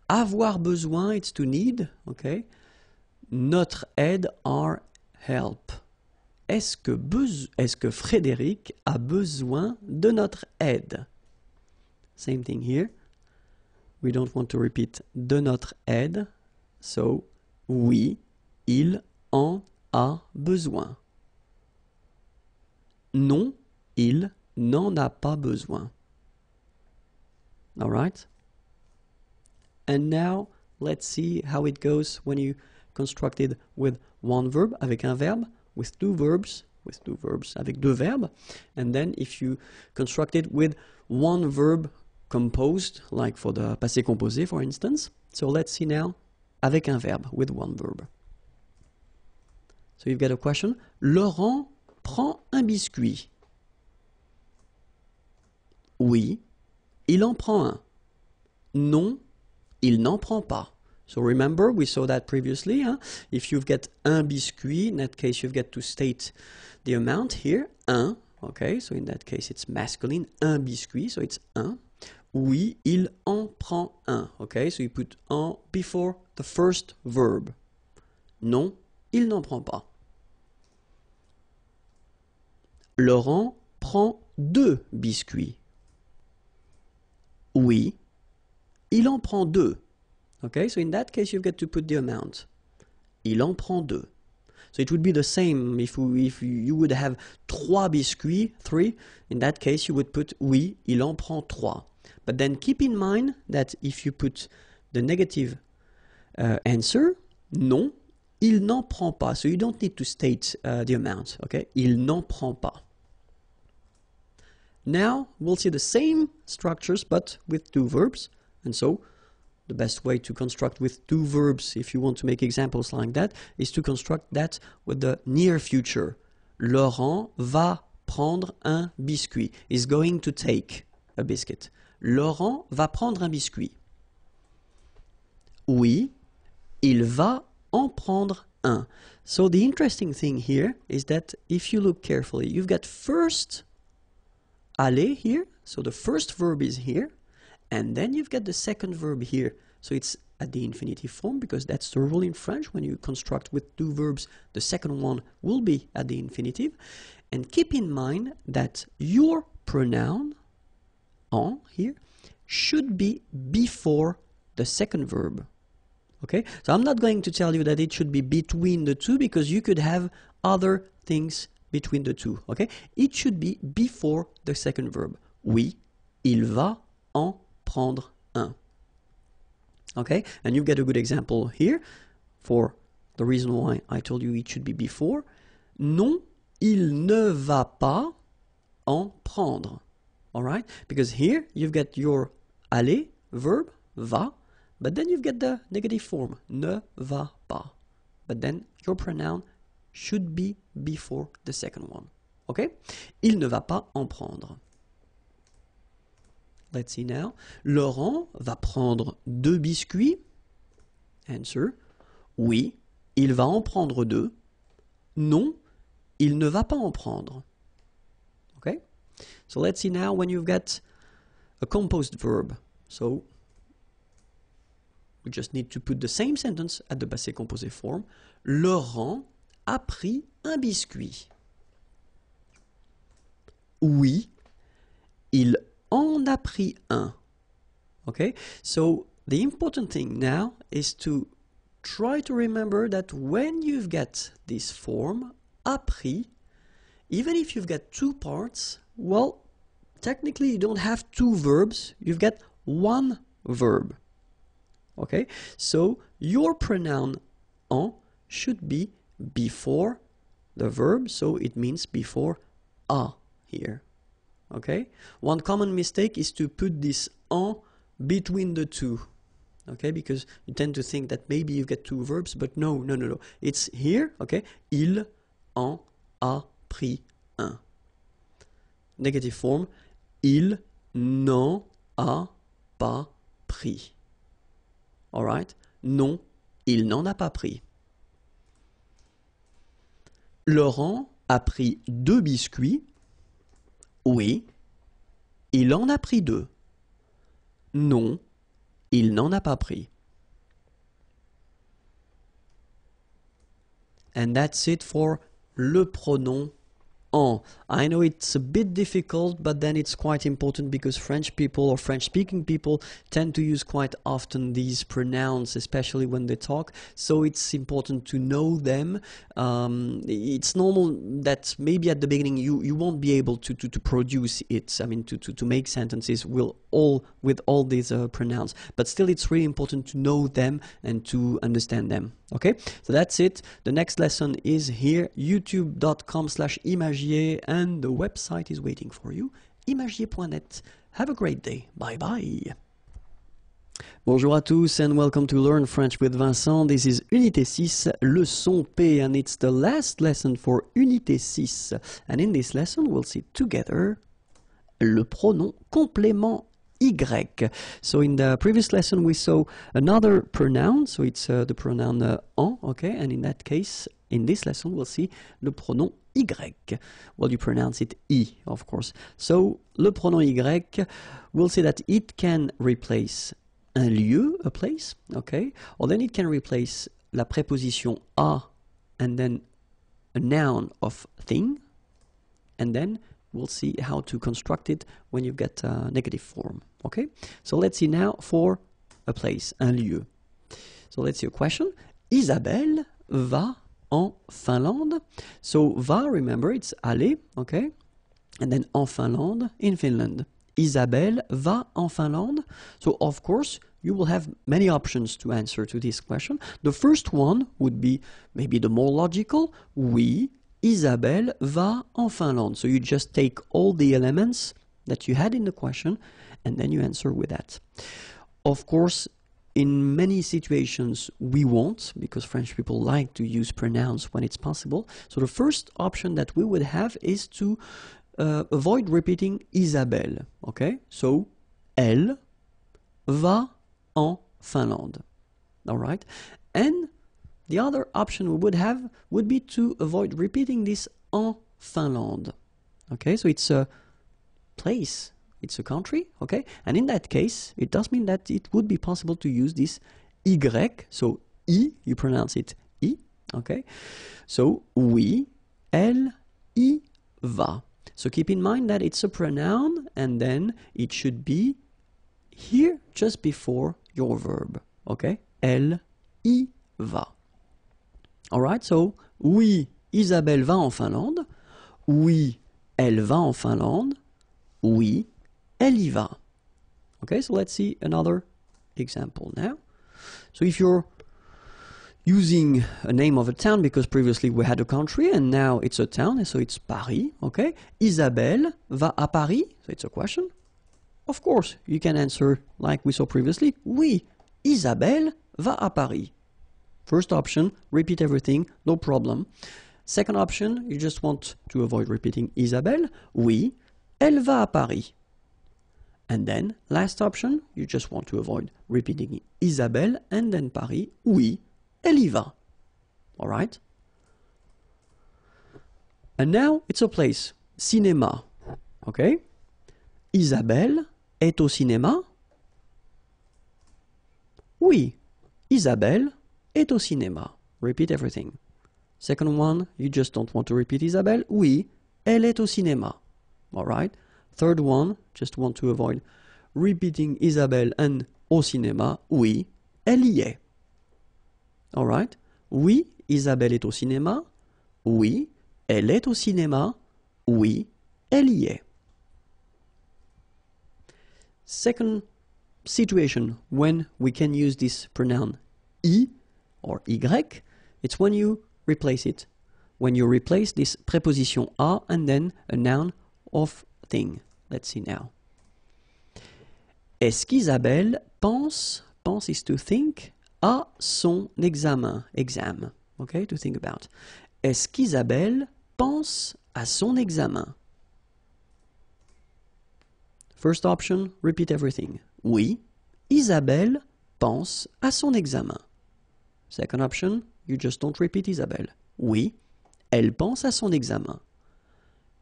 Avoir besoin, it's to need, okay? Notre aide, our help est-ce que, Frédéric a besoin de notre aide? Same thing here. We don't want to repeat de notre aide. So, oui, il en a besoin. Non, il n'en a pas besoin. All right? And now, let's see how it goes when you constructed with one verb, avec un verbe with two verbs, with two verbs, avec deux verbes, and then if you construct it with one verb composed, like for the passé composé, for instance. So let's see now, avec un verbe, with one verb. So you've got a question. Laurent prend un biscuit. Oui, il en prend un. Non, il n'en prend pas. So remember, we saw that previously. If you've got un biscuit, in that case, you've got to state the amount here, un. Okay, so in that case, it's masculine, un biscuit, so it's un. Oui, il en prend un. Okay, so you put en before the first verb. Non, il n'en prend pas. Laurent prend deux biscuits. Oui, il en prend deux. Okay, so in that case, you have got to put the amount. Il en prend deux. So it would be the same if, we, if you would have trois biscuits, three. In that case, you would put oui, il en prend trois. But then keep in mind that if you put the negative uh, answer, non, il n'en prend pas. So you don't need to state uh, the amount. Okay, il n'en prend pas. Now we'll see the same structures but with two verbs, and so the best way to construct with two verbs, if you want to make examples like that, is to construct that with the near future. Laurent va prendre un biscuit, is going to take a biscuit. Laurent va prendre un biscuit. Oui, il va en prendre un. So the interesting thing here is that if you look carefully, you've got first aller here, so the first verb is here, and then you've got the second verb here. So it's at the infinitive form because that's the rule in French. When you construct with two verbs, the second one will be at the infinitive. And keep in mind that your pronoun, en, here, should be before the second verb. Okay, so I'm not going to tell you that it should be between the two because you could have other things between the two. Okay, it should be before the second verb. Oui, il va en prendre un. Okay, and you've got a good example here for the reason why I told you it should be before. Non, il ne va pas en prendre. All right? Because here you've got your aller verb va, but then you've got the negative form ne va pas. But then your pronoun should be before the second one. Okay? Il ne va pas en prendre. Let's see now. Laurent va prendre deux biscuits. Answer. Oui, il va en prendre deux. Non, il ne va pas en prendre. OK. So let's see now when you've got a composed verb. So we just need to put the same sentence at the passé composé form. Laurent a pris un biscuit. Oui, il on a pris un. Okay, so the important thing now is to try to remember that when you've got this form, a pris, even if you've got two parts, well, technically you don't have two verbs, you've got one verb. Okay, so your pronoun en should be before the verb, so it means before a here. Okay? One common mistake is to put this en between the two. Okay, because you tend to think that maybe you get two verbs, but no, no, no, no. It's here, okay? Il en a pris un. Negative form, il n'en a pas pris. right? Non, il n'en a pas pris. Laurent a pris deux biscuits oui. Il en a pris deux. Non, il n'en a pas pris. And that's it for le pronom en. I know it's a bit difficult, but then it's quite important because French people or French speaking people tend to use quite often these pronouns, especially when they talk. So it's important to know them. Um, it's normal that maybe at the beginning you, you won't be able to, to, to produce it, I mean, to, to, to make sentences will all with all these uh, pronouns. But still, it's really important to know them and to understand them. Okay, so that's it. The next lesson is here youtube.com slash imagier. And the website is waiting for you, imagier.net. Have a great day. Bye bye. Bonjour à tous and welcome to Learn French with Vincent. This is Unité 6, leçon P, and it's the last lesson for Unité 6. And in this lesson, we'll see together le pronom complément Y. So in the previous lesson we saw another pronoun, so it's uh, the pronoun uh, en, okay, and in that case, in this lesson we'll see le pronom Y. Well, you pronounce it E, of course. So le pronom Y, we'll see that it can replace un lieu, a place, okay, or then it can replace la préposition a and then a noun of thing, and then We'll see how to construct it when you get a uh, negative form, okay? So let's see now for a place, un lieu. So let's see a question. Isabelle va en Finlande. So va, remember, it's aller, okay? And then en Finlande, in Finland. Isabelle va en Finlande. So of course, you will have many options to answer to this question. The first one would be maybe the more logical. Oui, Isabelle va en Finlande. So you just take all the elements that you had in the question and then you answer with that. Of course, in many situations we won't because French people like to use pronouns when it's possible. So the first option that we would have is to uh, avoid repeating Isabelle. Okay, so elle va en Finlande. All right, and the other option we would have would be to avoid repeating this en Finland. Okay, so it's a place, it's a country, okay? And in that case, it does mean that it would be possible to use this y, so i, you pronounce it i, okay? So we, elle i, va. So keep in mind that it's a pronoun and then it should be here just before your verb, okay? Elle i, va. Alright, so oui, Isabelle va en Finlande. Oui, elle va en Finlande. Oui, elle y va. Okay, so let's see another example now. So if you're using a name of a town because previously we had a country and now it's a town and so it's Paris, okay? Isabelle va à Paris? So it's a question. Of course, you can answer like we saw previously. Oui, Isabelle va à Paris. First option, repeat everything, no problem. Second option, you just want to avoid repeating Isabelle. Oui, elle va à Paris. And then, last option, you just want to avoid repeating Isabelle and then Paris. Oui, elle y va. All right? And now it's a place, cinéma. Okay? Isabelle est au cinéma? Oui, Isabelle est au cinéma. Repeat everything. Second one, you just don't want to repeat Isabelle. Oui, elle est au cinéma. right. Third one, just want to avoid repeating Isabelle and au cinéma. Oui, elle y est. right. Oui, Isabelle est au cinéma. Oui, elle est au cinéma. Oui, elle y est. Second situation when we can use this pronoun i or y, it's when you replace it. When you replace this preposition a and then a noun of thing. Let's see now. Est-ce qu'Isabelle pense, pense is to think, à son examen, exam, okay, to think about. Est-ce qu'Isabelle pense à son examen? First option, repeat everything. Oui, Isabelle pense à son examen. Second option, you just don't repeat Isabelle. Oui, elle pense à son examen.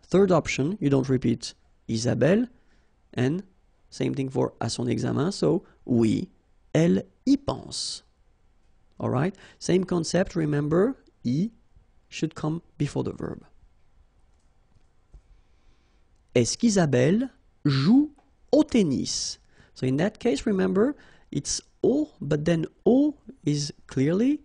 Third option, you don't repeat Isabelle. And same thing for à son examen. So, oui, elle y pense. right, Same concept, remember, y should come before the verb. Est-ce qu'Isabelle joue au tennis? So in that case, remember, it's o, but then o is clearly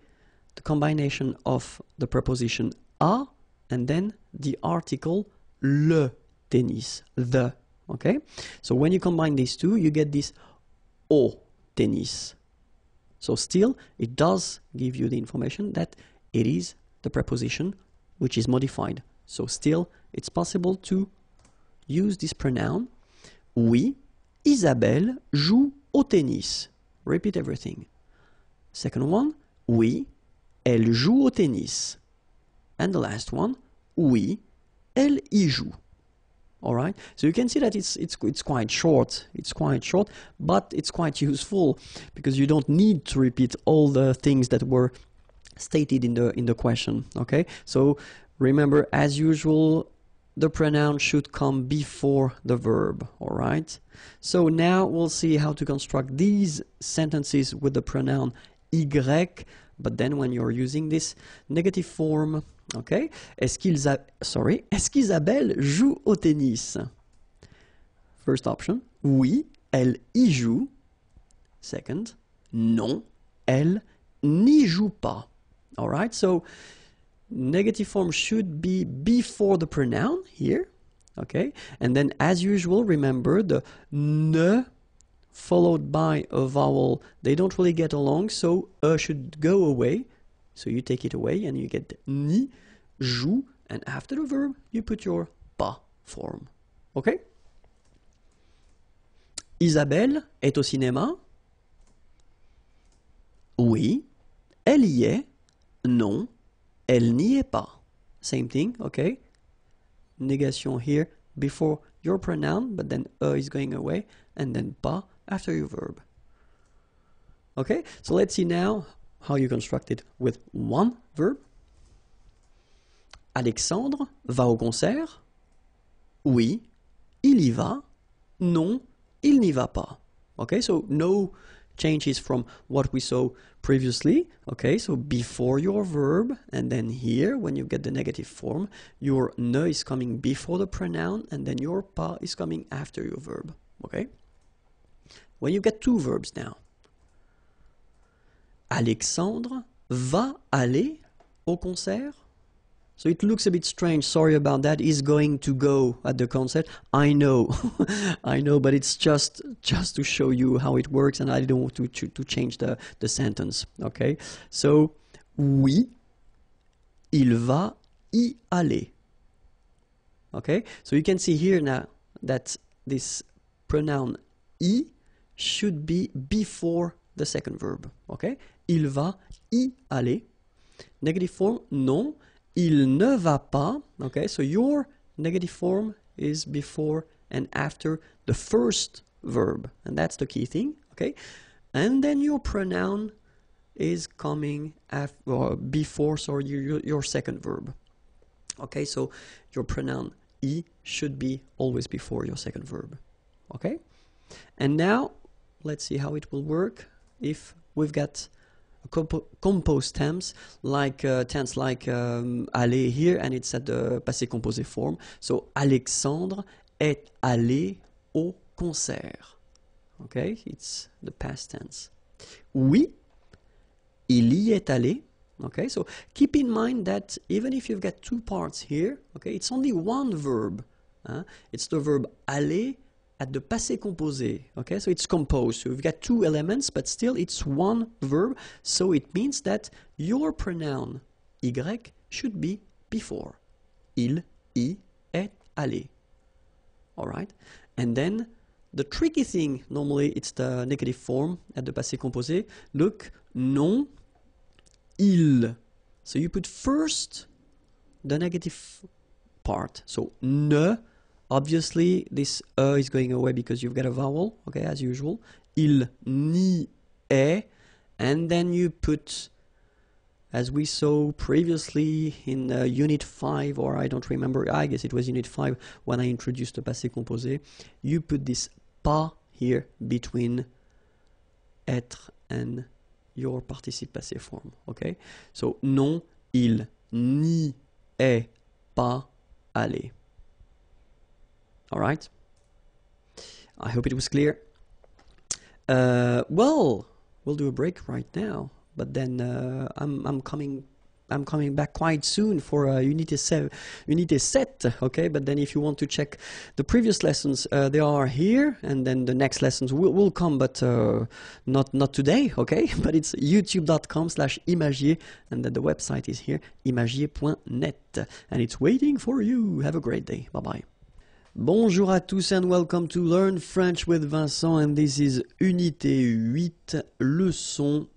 the combination of the preposition a and then the article le tennis, the, okay? So when you combine these two, you get this o tennis. So still, it does give you the information that it is the preposition which is modified. So still, it's possible to use this pronoun. Oui, Isabelle joue au tennis. Repeat everything. Second one, oui, elle joue au tennis. And the last one, oui, elle y joue. All right. So you can see that it's it's it's quite short. It's quite short, but it's quite useful because you don't need to repeat all the things that were stated in the in the question. Okay. So remember, as usual, the pronoun should come before the verb, all right? So now we'll see how to construct these sentences with the pronoun y, but then when you're using this negative form, okay? Est-ce sorry, est-ce qu'Isabelle joue au tennis? First option, oui, elle y joue. Second, non, elle n'y joue pas. All right? So negative form should be before the pronoun here, okay? And then as usual, remember the ne followed by a vowel, they don't really get along, so a should go away. So you take it away and you get ni, joue, and after the verb, you put your pas form. Okay? Isabelle est au cinéma? Oui. Elle y est? Non elle n'y est pas. Same thing, okay? Negation here before your pronoun, but then a is going away, and then pas after your verb. Okay, so let's see now how you construct it with one verb. Alexandre va au concert. Oui, il y va. Non, il n'y va pas. Okay, so no changes from what we saw previously. Okay, so before your verb, and then here, when you get the negative form, your ne is coming before the pronoun, and then your pa is coming after your verb. Okay? When you get two verbs now, Alexandre va aller au concert so it looks a bit strange, sorry about that, is going to go at the concert. I know, I know, but it's just just to show you how it works and I don't want to, to, change the, the sentence, okay? So, oui, il va y aller. Okay, so you can see here now that this pronoun i should be before the second verb. Okay, il va y aller. Negative form, non il ne va pas, okay, so your negative form is before and after the first verb, and that's the key thing, okay? And then your pronoun is coming before, sorry, your, your second verb, okay? So your pronoun e should be always before your second verb, okay? And now let's see how it will work if we've got compo compose tense, like uh, tense like um, aller here, and it's at the passé composé form. So Alexandre est allé au concert. Okay, it's the past tense. Oui, il y est allé. Okay, so keep in mind that even if you've got two parts here, okay, it's only one verb. it's the verb aller at the passé composé. Okay, so it's composed. So we've got two elements, but still it's one verb. So it means that your pronoun y should be before. Il, y, est, allé. All right, and then the tricky thing normally it's the negative form at the passé composé. Look, non, il. So you put first the negative part. So ne Obviously, this uh is going away because you've got a vowel, okay, as usual. Il, ni, e. And then you put, as we saw previously in uh, Unit 5, or I don't remember, I guess it was Unit 5 when I introduced the passé composé, you put this pas here between être and your participe passé form, okay? So, non, il, ni, est, pas, aller. All right. I hope it was clear. Uh, well, we'll do a break right now, but then uh, I'm I'm coming. I'm coming back quite soon for a Unity, Set, okay? But then if you want to check the previous lessons, uh, they are here, and then the next lessons will, will come, but uh, not not today, okay? But it's youtube.com slash imagier, and then the website is here, imagier.net, and it's waiting for you. Have a great day. Bye-bye. Bonjour à tous and welcome to Learn French with Vincent and this is Unité 8, leçon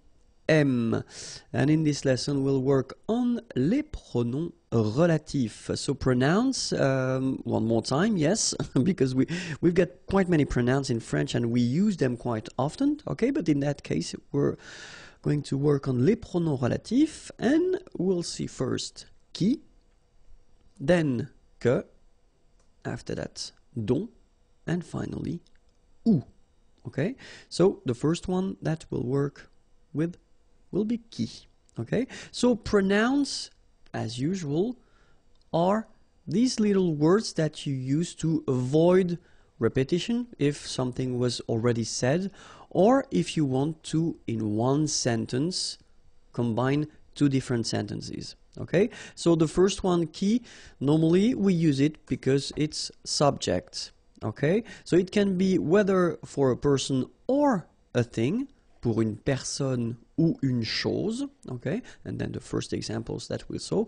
M. And in this lesson we'll work on les pronoms relatifs. So pronounce, um, one more time, yes, because we, we've got quite many pronouns in French and we use them quite often, okay, but in that case we're going to work on les pronoms relatifs and we'll see first qui, then que, after that don, and finally ou. Okay, so the first one that will work with will be ki. Okay, so pronounce as usual are these little words that you use to avoid repetition if something was already said or if you want to in one sentence combine two different sentences okay so the first one key normally we use it because it's subject okay so it can be whether for a person or a thing pour une personne ou une chose okay and then the first examples that we saw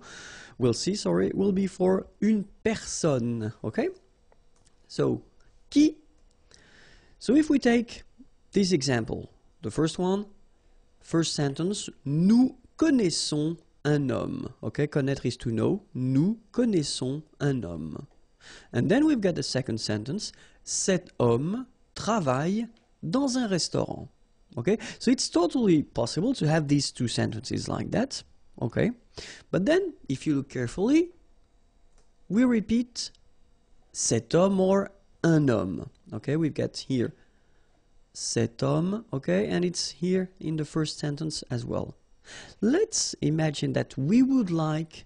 we'll see sorry will be for une personne okay so qui so if we take this example the first one first sentence nous connaissons un homme. Okay, connaître is to know. Nous connaissons un homme. And then we've got the second sentence. Cet homme travaille dans un restaurant. Okay, so it's totally possible to have these two sentences like that. Okay, but then if you look carefully, we repeat cet homme or un homme. Okay, we've got here cet homme. Okay, and it's here in the first sentence as well. Let's imagine that we would like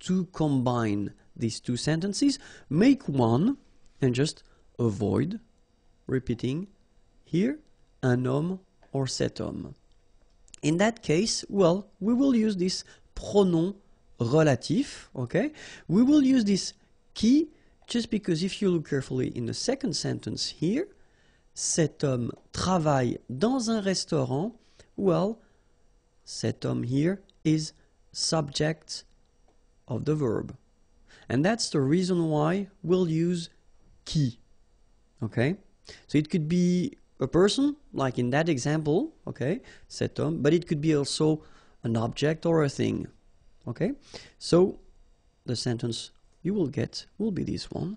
to combine these two sentences, make one, and just avoid repeating here a homme or cet homme. In that case, well, we will use this pronom relatif, okay? We will use this qui just because if you look carefully in the second sentence here, cet homme travaille dans un restaurant, well, Setom here is subject of the verb. And that's the reason why we'll use qui. Okay? So it could be a person, like in that example, okay, setom, but it could be also an object or a thing. Okay? So the sentence you will get will be this one.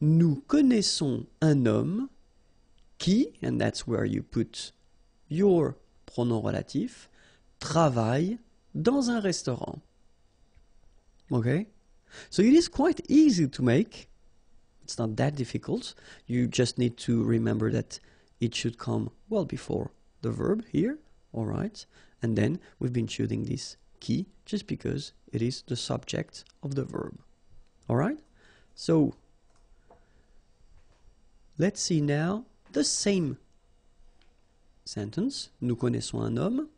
Nous connaissons un homme qui, and that's where you put your pronom relatif, travaille dans un restaurant. Okay? So it is quite easy to make. It's not that difficult. You just need to remember that it should come well before the verb here. All right. And then we've been shooting this key just because it is the subject of the verb. All right. So let's see now the same sentence. Nous connaissons un homme.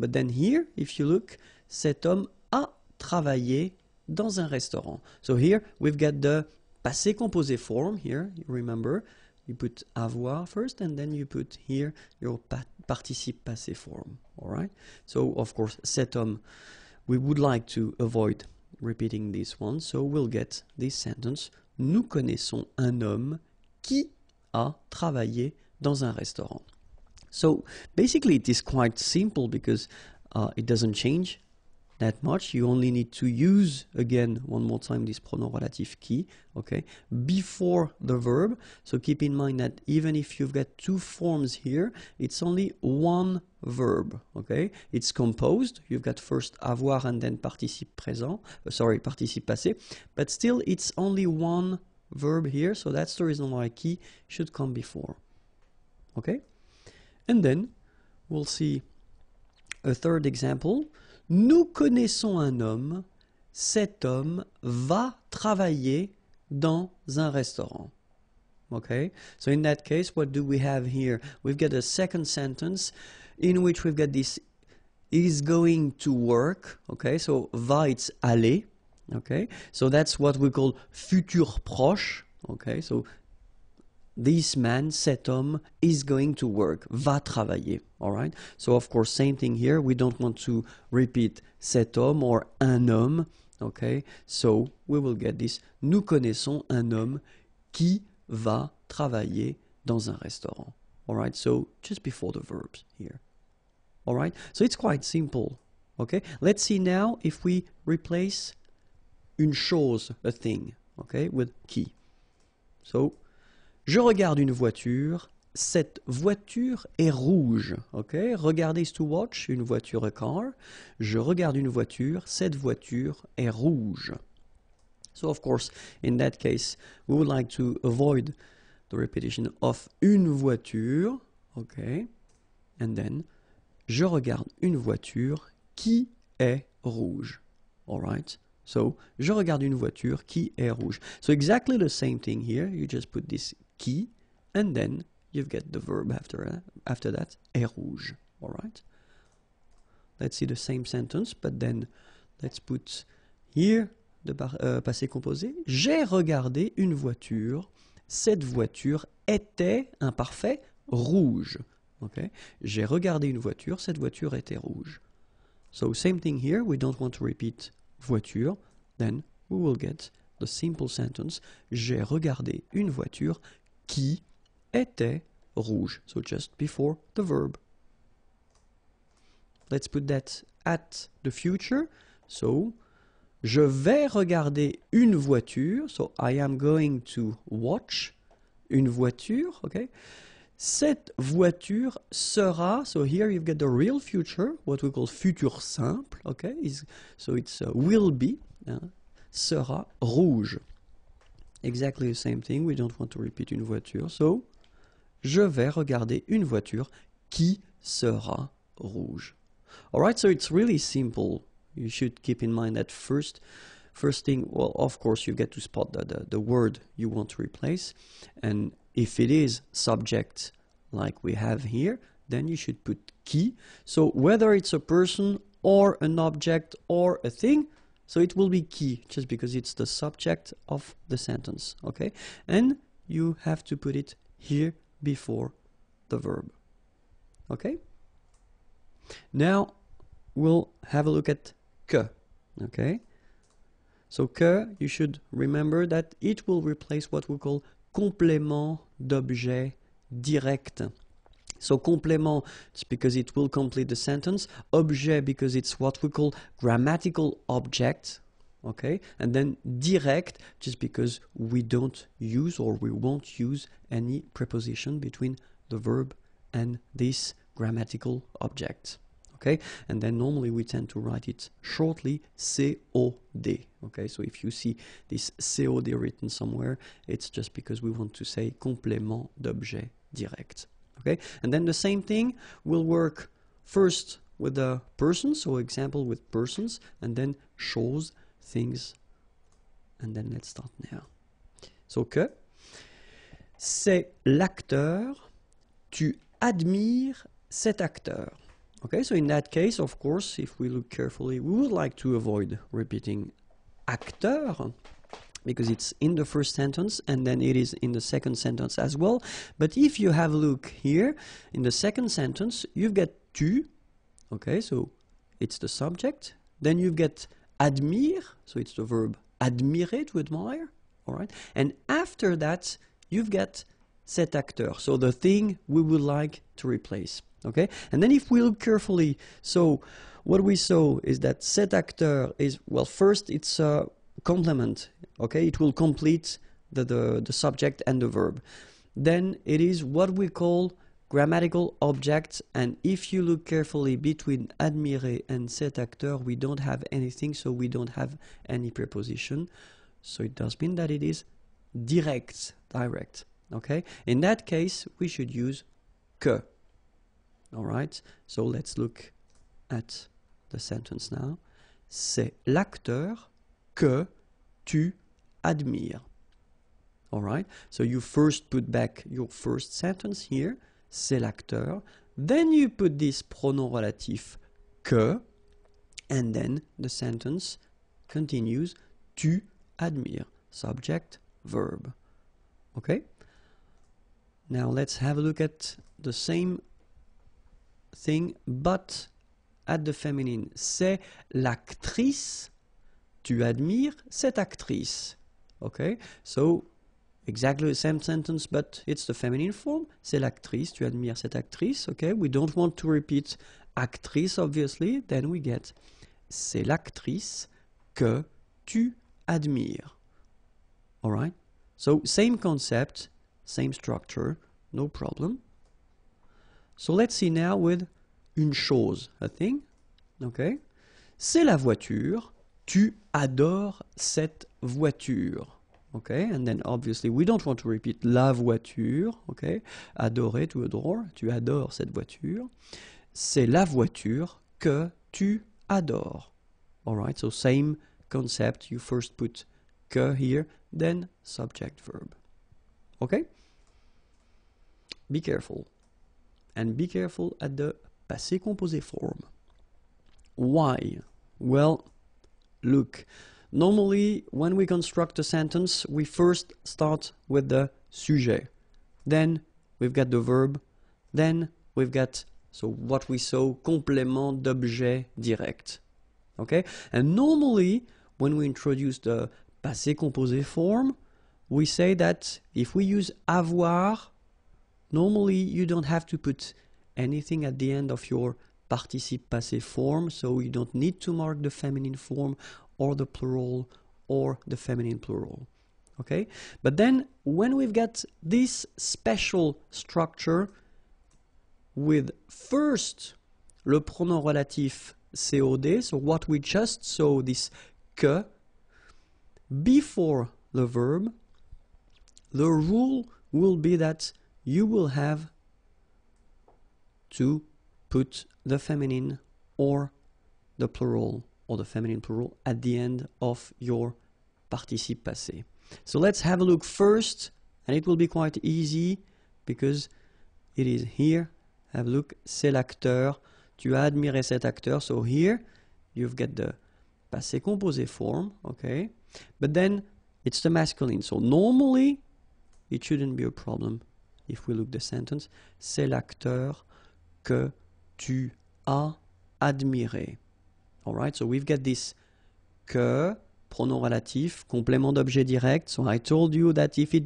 But then here, if you look, cet homme a travaillé dans un restaurant. So here we've got the passé composé form here, you remember. You put avoir first and then you put here your participe passé form. right. So of course, cet homme, we would like to avoid repeating this one. So we'll get this sentence. Nous connaissons un homme qui a travaillé dans un restaurant. So basically it is quite simple because uh, it doesn't change that much. You only need to use again one more time this pronoun relative key, okay, before the verb. So keep in mind that even if you've got two forms here, it's only one verb, okay? It's composed. You've got first avoir and then participe présent, uh, sorry, participe passé, but still it's only one verb here. So that's the reason why key should come before, okay? And then we'll see a third example. Nous connaissons un homme. Cet homme va travailler dans un restaurant. Okay, so in that case, what do we have here? We've got a second sentence in which we've got this is going to work. Okay, so va, it's aller. Okay, so that's what we call futur proche. Okay, so this man, cet homme, is going to work, va travailler. All right? So, of course, same thing here. We don't want to repeat cet homme or un homme. Okay? So, we will get this. Nous connaissons un homme qui va travailler dans un restaurant. All right? So, just before the verbs here. All right? So, it's quite simple. Okay? Let's see now if we replace une chose, a thing, okay, with qui. So, Je regarde une voiture, cette voiture est rouge. ok regardez, is to watch, une voiture, a car. Je regarde une voiture, cette voiture est rouge. So, of course, in that case, we would like to avoid the repetition of une voiture. ok And then, je regarde une voiture qui est rouge. right. So, je regarde une voiture qui est rouge. So, exactly the same thing here. You just put this qui, and then you've got the verb after, uh, after that, est rouge. All right? Let's see the same sentence, but then let's put here le euh, passé composé. J'ai regardé une voiture. Cette voiture était imparfait rouge. Ok? J'ai regardé une voiture. Cette voiture était rouge. So same thing here. We don't want to repeat voiture. Then we will get the simple sentence. J'ai regardé une voiture qui était rouge. So just before the verb. Let's put that at the future. So, je vais regarder une voiture. So, I am going to watch une voiture. Okay? Cette voiture sera, so here you've got the real future, what we call futur simple, okay? so it's uh, will be, hein, sera rouge. exactly the same thing. We don't want to repeat une voiture. So, je vais regarder une voiture qui sera rouge. Alright, so it's really simple. You should keep in mind that first first thing, well, of course, you get to spot the, the, the word you want to replace. And if it is subject like we have here, then you should put qui. So whether it's a person or an object or a thing, so it will be key just because it's the subject of the sentence, okay? And you have to put it here before the verb, okay? Now we'll have a look at que, okay? So que, you should remember that it will replace what we call complément d'objet direct. So complément because it will complete the sentence, objet because it's what we call grammatical object, okay? And then direct just because we don't use or we won't use any preposition between the verb and this grammatical object. Okay, and then normally we tend to write it shortly COD. Okay, so if you see this COD written somewhere, it's just because we want to say complément d'objet direct. Okay, and then the same thing will work first with the person, so example with persons, and then shows things. And then let's start now. So que, c'est l'acteur, tu admires cet acteur. Okay, so in that case, of course, if we look carefully, we would like to avoid repeating acteur because it's in the first sentence and then it is in the second sentence as well. But if you have a look here, in the second sentence, you've got tu, okay, so it's the subject. Then you've got admire, so it's the verb admirer, to admire, all right? And after that, you've got cet acteur, so the thing we would like to replace, okay? And then if we look carefully, so what we saw is that cet acteur is, well, first it's a complement okay it will complete the, the, the subject and the verb then it is what we call grammatical objects and if you look carefully between admirer and cet acteur we don't have anything so we don't have any preposition so it does mean that it is direct direct okay in that case we should use que all right so let's look at the sentence now c'est l'acteur que tu admire. All right? So you first put back your first sentence here, c'est l'acteur. Then you put this pronom relatif que, and then the sentence continues tu admire. Subject, verb. Okay? Now let's have a look at the same thing, but at the feminine. C'est l'actrice, tu admires cette actrice. Okay, so exactly the same sentence, but it's the feminine form. C'est l'actrice, tu admires cette actrice. Okay, we don't want to repeat actrice, obviously. Then we get c'est l'actrice que tu admires. Alright, so same concept, same structure, no problem. So let's see now with une chose, a thing. Okay, c'est la voiture tu adores cette voiture. OK and then obviously we don't want to repeat la voiture. OK ?« adorer tu adore. Tu adores cette voiture. C'est la voiture que tu adores. All right so same concept. You first put que here, then subject verb. OK Be careful. And be careful at the passé composé form. Why? Well, look. Normally, when we construct a sentence, we first start with the sujet. Then we've got the verb. Then we've got, so what we saw, complément d'objet direct. Okay? And normally, when we introduce the passé composé form, we say that if we use avoir, normally you don't have to put anything at the end of your participe passé form, so you don't need to mark the feminine form or the plural or the feminine plural. Okay, but then when we've got this special structure with first le pronom relatif COD, so what we just saw, this que, before the verb, the rule will be that you will have to put the feminine or the plural or the feminine plural at the end of your participe passé. So let's have a look first and it will be quite easy because it is here. Have a look, c'est l'acteur. Tu as cet acteur. So here you've got the passé composé form, okay? But then it's the masculine. So normally it shouldn't be a problem if we look the sentence. C'est l'acteur que tu as admiré. Alright, so we've got this que, pronom relatif, complément d'objet direct. So I told you that if it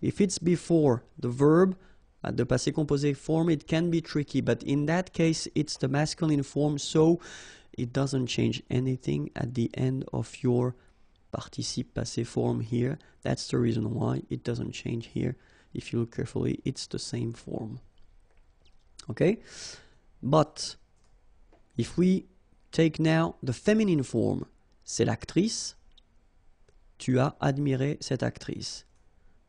if it's before the verb at uh, the passé composé form, it can be tricky, but in that case it's the masculine form, so it doesn't change anything at the end of your participe passé form here. That's the reason why it doesn't change here. If you look carefully, it's the same form. Okay? But if we take now the feminine form, c'est l'actrice. Tu as admiré cette actrice.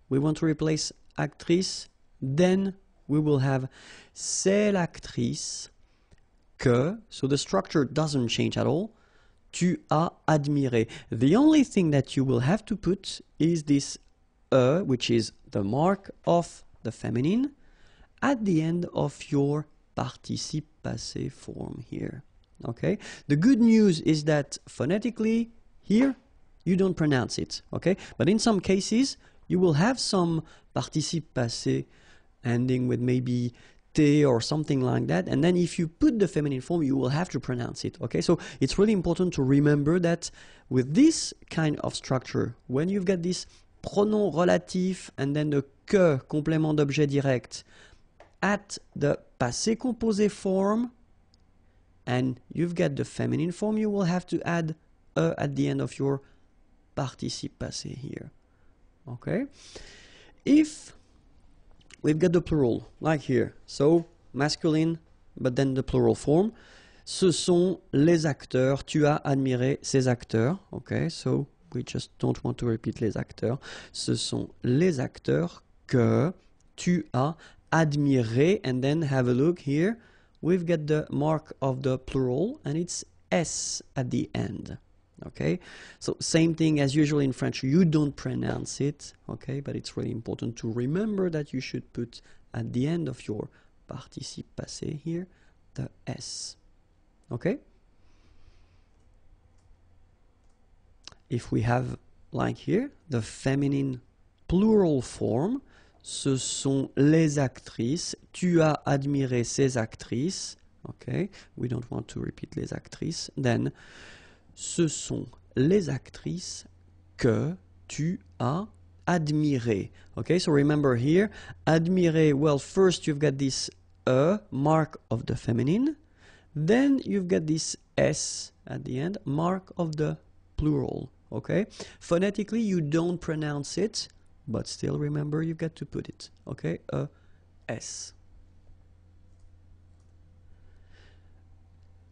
We want to replace actrice, then we will have c'est l'actrice que, so the structure doesn't change at all. Tu as admiré. The only thing that you will have to put is this e, which is the mark of the feminine, at the end of your participe passé form here. Okay. The good news is that phonetically here you don't pronounce it. Okay. But in some cases you will have some participe passé ending with maybe te or something like that. And then if you put the feminine form, you will have to pronounce it. Okay. So it's really important to remember that with this kind of structure, when you've got this pronom relatif and then the que complément d'objet direct at the passé composé form and you've got the feminine form, you will have to add a at the end of your participe passé here. Okay? If we've got the plural, like here, so masculine, but then the plural form, ce sont les acteurs, tu as admiré ces acteurs, okay? So we just don't want to repeat les acteurs, ce sont les acteurs que tu as admirer and then have a look here we've got the mark of the plural and it's s at the end okay so same thing as usual in French you don't pronounce it okay but it's really important to remember that you should put at the end of your participe passé here the s okay if we have like here the feminine plural form ce sont les actrices. Tu as admiré ces actrices. OK, we don't want to repeat les actrices. Then, ce sont les actrices que tu as admiré OK, so remember here, admirer, well, first you've got this E, mark of the feminine. Then you've got this S at the end, mark of the plural. Okay? Phonetically, you don't pronounce it but still remember you got to put it okay a s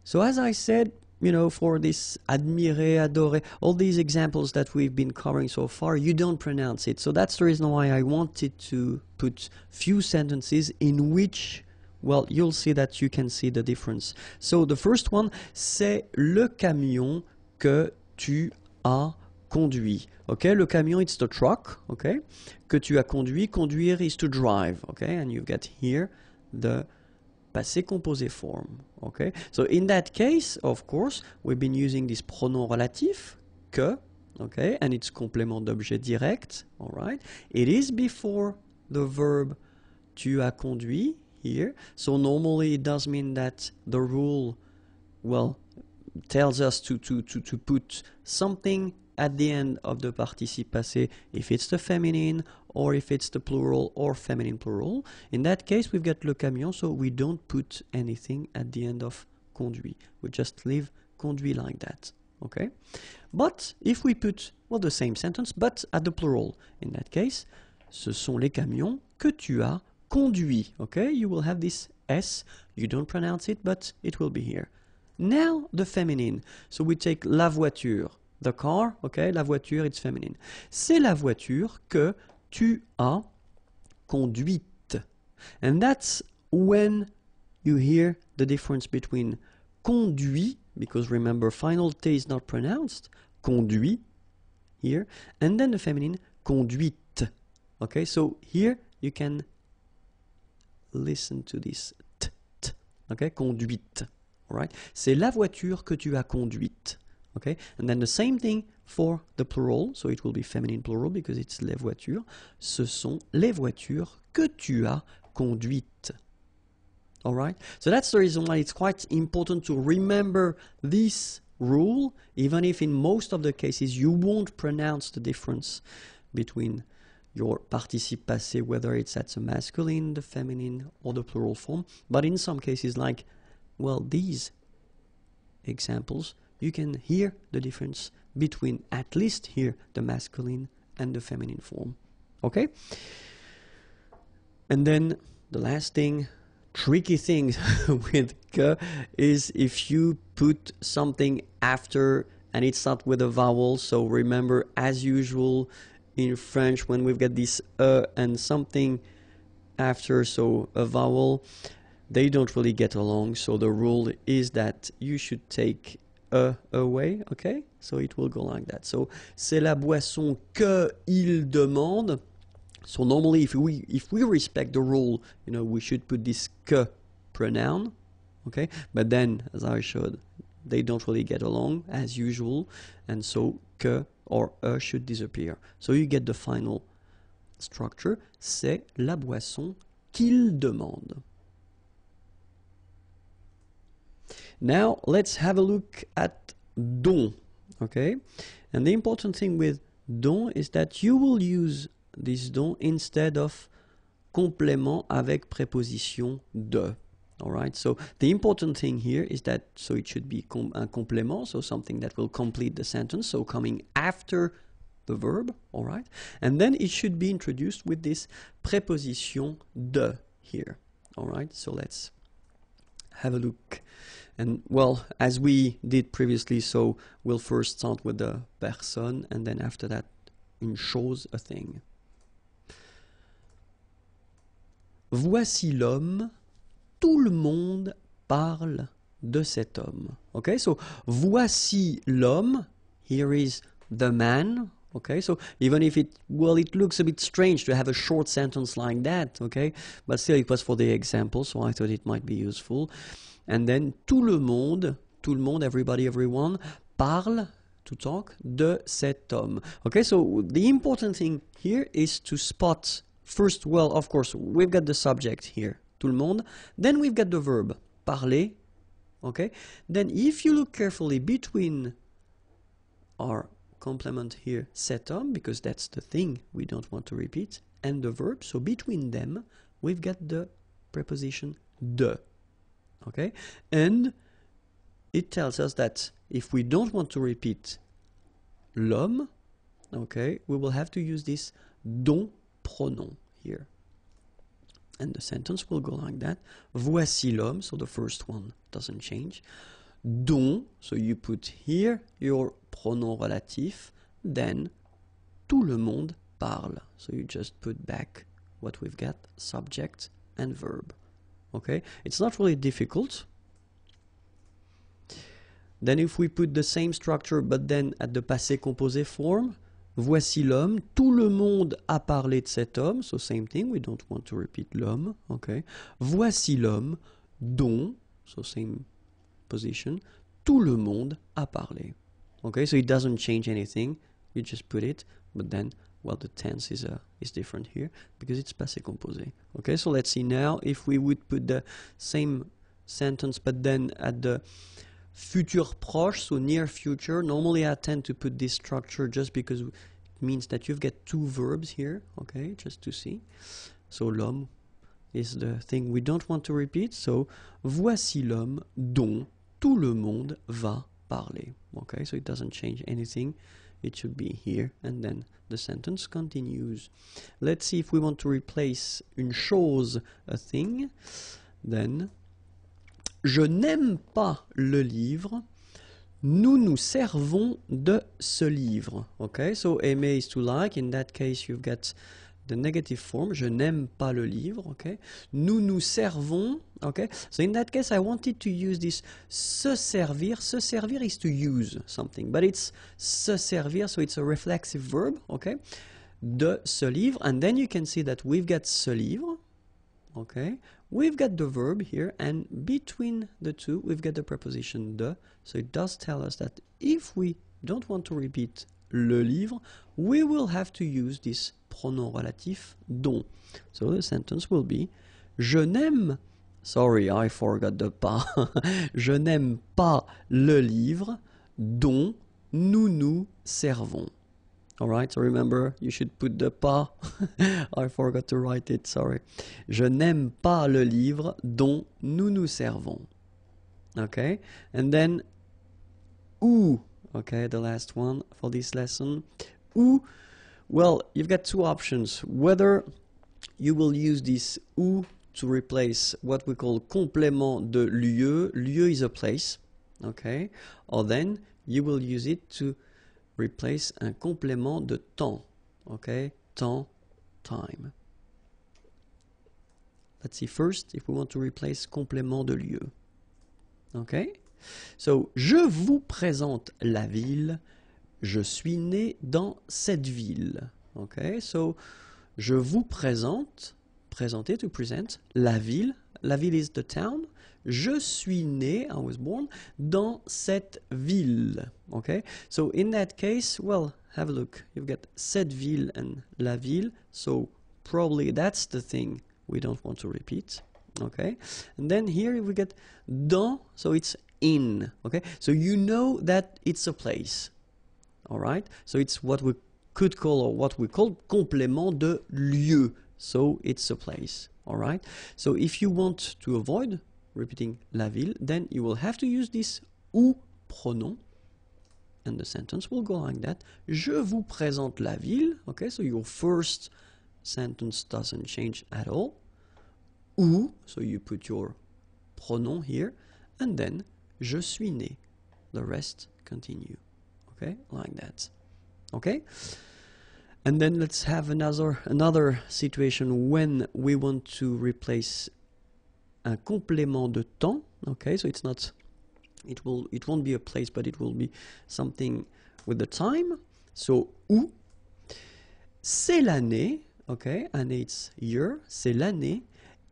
so as i said you know for this admire adore all these examples that we've been covering so far you don't pronounce it so that's the reason why i wanted to put few sentences in which well you'll see that you can see the difference so the first one c'est le camion que tu as conduit. Okay, le camion, it's the truck. Okay, que tu as conduit. Conduire is to drive. Okay, and you've got here the passé composé form. Okay, so in that case, of course, we've been using this pronom relatif que. Okay, and it's complément d'objet direct. All right, it is before the verb tu as conduit here. So normally it does mean that the rule, well, tells us to, to, to, to put something at the end of the participe passé if it's the feminine or if it's the plural or feminine plural. In that case, we've got le camion, so we don't put anything at the end of conduit. We just leave conduit like that. Okay? But if we put, well, the same sentence, but at the plural, in that case, ce sont les camions que tu as conduits. Okay? You will have this S. You don't pronounce it, but it will be here. Now the feminine. So we take la voiture. The car, okay, la voiture, it's feminine. C'est la voiture que tu as conduite. And that's when you hear the difference between conduit, because remember, final T is not pronounced, conduit here, and then the feminine conduite. Okay, so here you can listen to this t, okay, conduite. Right? C'est la voiture que tu as conduite. okay and then the same thing for the plural so it will be feminine plural because it's les voitures ce sont les voitures que tu as conduites all right so that's the reason why it's quite important to remember this rule even if in most of the cases you won't pronounce the difference between your participe passé whether it's at the masculine the feminine or the plural form but in some cases like well these examples you can hear the difference between at least here the masculine and the feminine form. Okay? And then the last thing, tricky thing with k is if you put something after and it's not with a vowel, so remember as usual in French when we've got this uh and something after, so a vowel, they don't really get along. So the rule is that you should take away, okay? So it will go like that. So c'est la boisson que il demande. So normally if we if we respect the rule, you know, we should put this que pronoun, okay? But then as I showed, they don't really get along as usual, and so que or a should disappear. So you get the final structure, c'est la boisson qu'il demande. Now let's have a look at don, okay? And the important thing with don is that you will use this don instead of complément avec préposition de. Alright, so the important thing here is that, so it should be com complément, so something that will complete the sentence, so coming after the verb, alright? And then it should be introduced with this préposition de here, alright? So let's have a look. And well, as we did previously, so we'll first start with the person and then after that in chose a thing. Voici l'homme, tout le monde parle de cet homme. Okay, so voici l'homme, here is the man, okay so even if it well it looks a bit strange to have a short sentence like that okay but still it was for the example so i thought it might be useful and then tout le monde, tout le monde, everybody, everyone, parle, to talk, de cet homme. Okay, so the important thing here is to spot first, well, of course, we've got the subject here, tout le monde. Then we've got the verb, parler. Okay, then if you look carefully between our complement here, cet homme, because that's the thing we don't want to repeat, and the verb, so between them, we've got the preposition de okay? And it tells us that if we don't want to repeat l'homme, okay, we will have to use this don pronom here. And the sentence will go like that. Voici l'homme, so the first one doesn't change. Don, so you put here your pronom relatif, then tout le monde parle. So you just put back what we've got, subject and verb. okay it's not really difficult then if we put the same structure but then at the passé composé form voici l'homme tout le monde a parlé de cet homme so same thing we don't want to repeat l'homme okay voici l'homme dont so same position tout le monde a parlé okay so it doesn't change anything you just put it but then well the tense is uh, is different here because it's passé composé okay so let's see now if we would put the same sentence but then at the future proche so near future normally I tend to put this structure just because it means that you've got two verbs here okay just to see so l'homme is the thing we don't want to repeat so voici l'homme dont tout le monde va parler okay so it doesn't change anything it should be here and then the sentence continues let's see if we want to replace une chose a thing then je n'aime pas le livre nous nous servons de ce livre okay so aimer is to like in that case you've got the negative form, je n'aime pas le livre, okay? Nous nous servons, okay? So in that case, I wanted to use this se servir. Se servir is to use something, but it's se servir, so it's a reflexive verb, okay? De ce livre, and then you can see that we've got ce livre, okay? We've got the verb here, and between the two, we've got the preposition de, so it does tell us that if we don't want to repeat le livre, we will have to use this pronom relatif dont. So the sentence will be Je n'aime Sorry, I forgot the pas. Je n'aime pas le livre dont nous nous servons. Alright, so remember, you should put the pas. I forgot to write it, sorry. Je n'aime pas le livre dont nous nous servons. Okay, and then ou, okay, the last one for this lesson, ou Well, you've got two options. Whether you will use this ou to replace what we call complément de lieu. Lieu is a place, okay? Or then you will use it to replace un complément de temps, okay? Temps, time. Let's see first if we want to replace complément de lieu. Okay? So, je vous présente la ville. je suis né dans cette ville. Okay, so je vous présente, présenter to present, la ville. La ville is the town. Je suis né, I was born, dans cette ville. Okay, so in that case, well, have a look. You've got cette ville and la ville. So probably that's the thing we don't want to repeat. Okay, and then here we get dans, so it's in. Okay, so you know that it's a place. Alright? So it's what we could call or what we call complément de lieu. So it's a place. Alright? So if you want to avoid repeating la ville, then you will have to use this ou pronom. And the sentence will go like that. Je vous présente la ville. Okay, so your first sentence doesn't change at all. Ou, so you put your pronom here. And then, je suis né. The rest continue okay like that okay and then let's have another another situation when we want to replace a complément de temps okay so it's not it will it won't be a place but it will be something with the time so où c'est l'année okay and it's year c'est l'année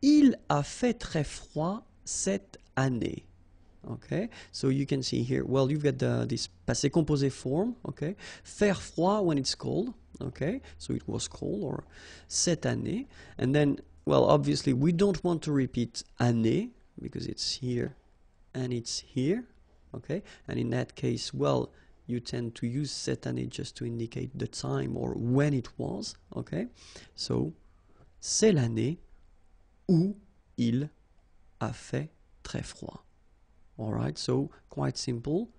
il a fait très froid cette année Okay, so you can see here, well, you've got the, this passé composé form, okay, faire froid when it's cold, okay, so it was cold, or cette année, and then, well, obviously, we don't want to repeat année, because it's here, and it's here, okay, and in that case, well, you tend to use cette année just to indicate the time or when it was, okay, so, c'est l'année où il a fait très froid. All right, so quite simple.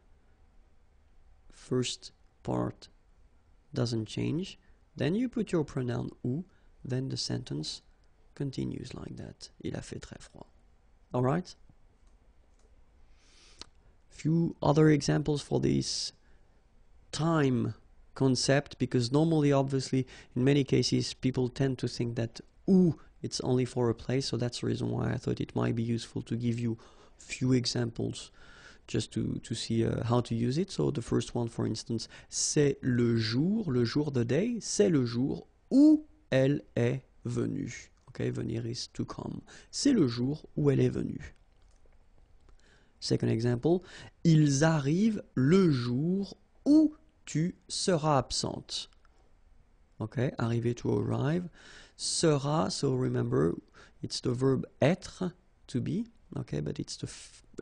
First part doesn't change. Then you put your pronoun ou, then the sentence continues like that. Il a fait très froid. All right? Few other examples for this time concept because normally obviously in many cases people tend to think that ou it's only for a place so that's the reason why I thought it might be useful to give you few examples just to, to see uh, how to use it. So the first one, for instance, c'est le jour, le jour, the day, c'est le jour où elle est venue. Okay, venir is to come. C'est le jour où elle est venue. Second example, ils arrivent le jour où tu seras absente. Ok, arriver to arrive. Sera, so remember, it's the verb être, to be. Okay, but it's the,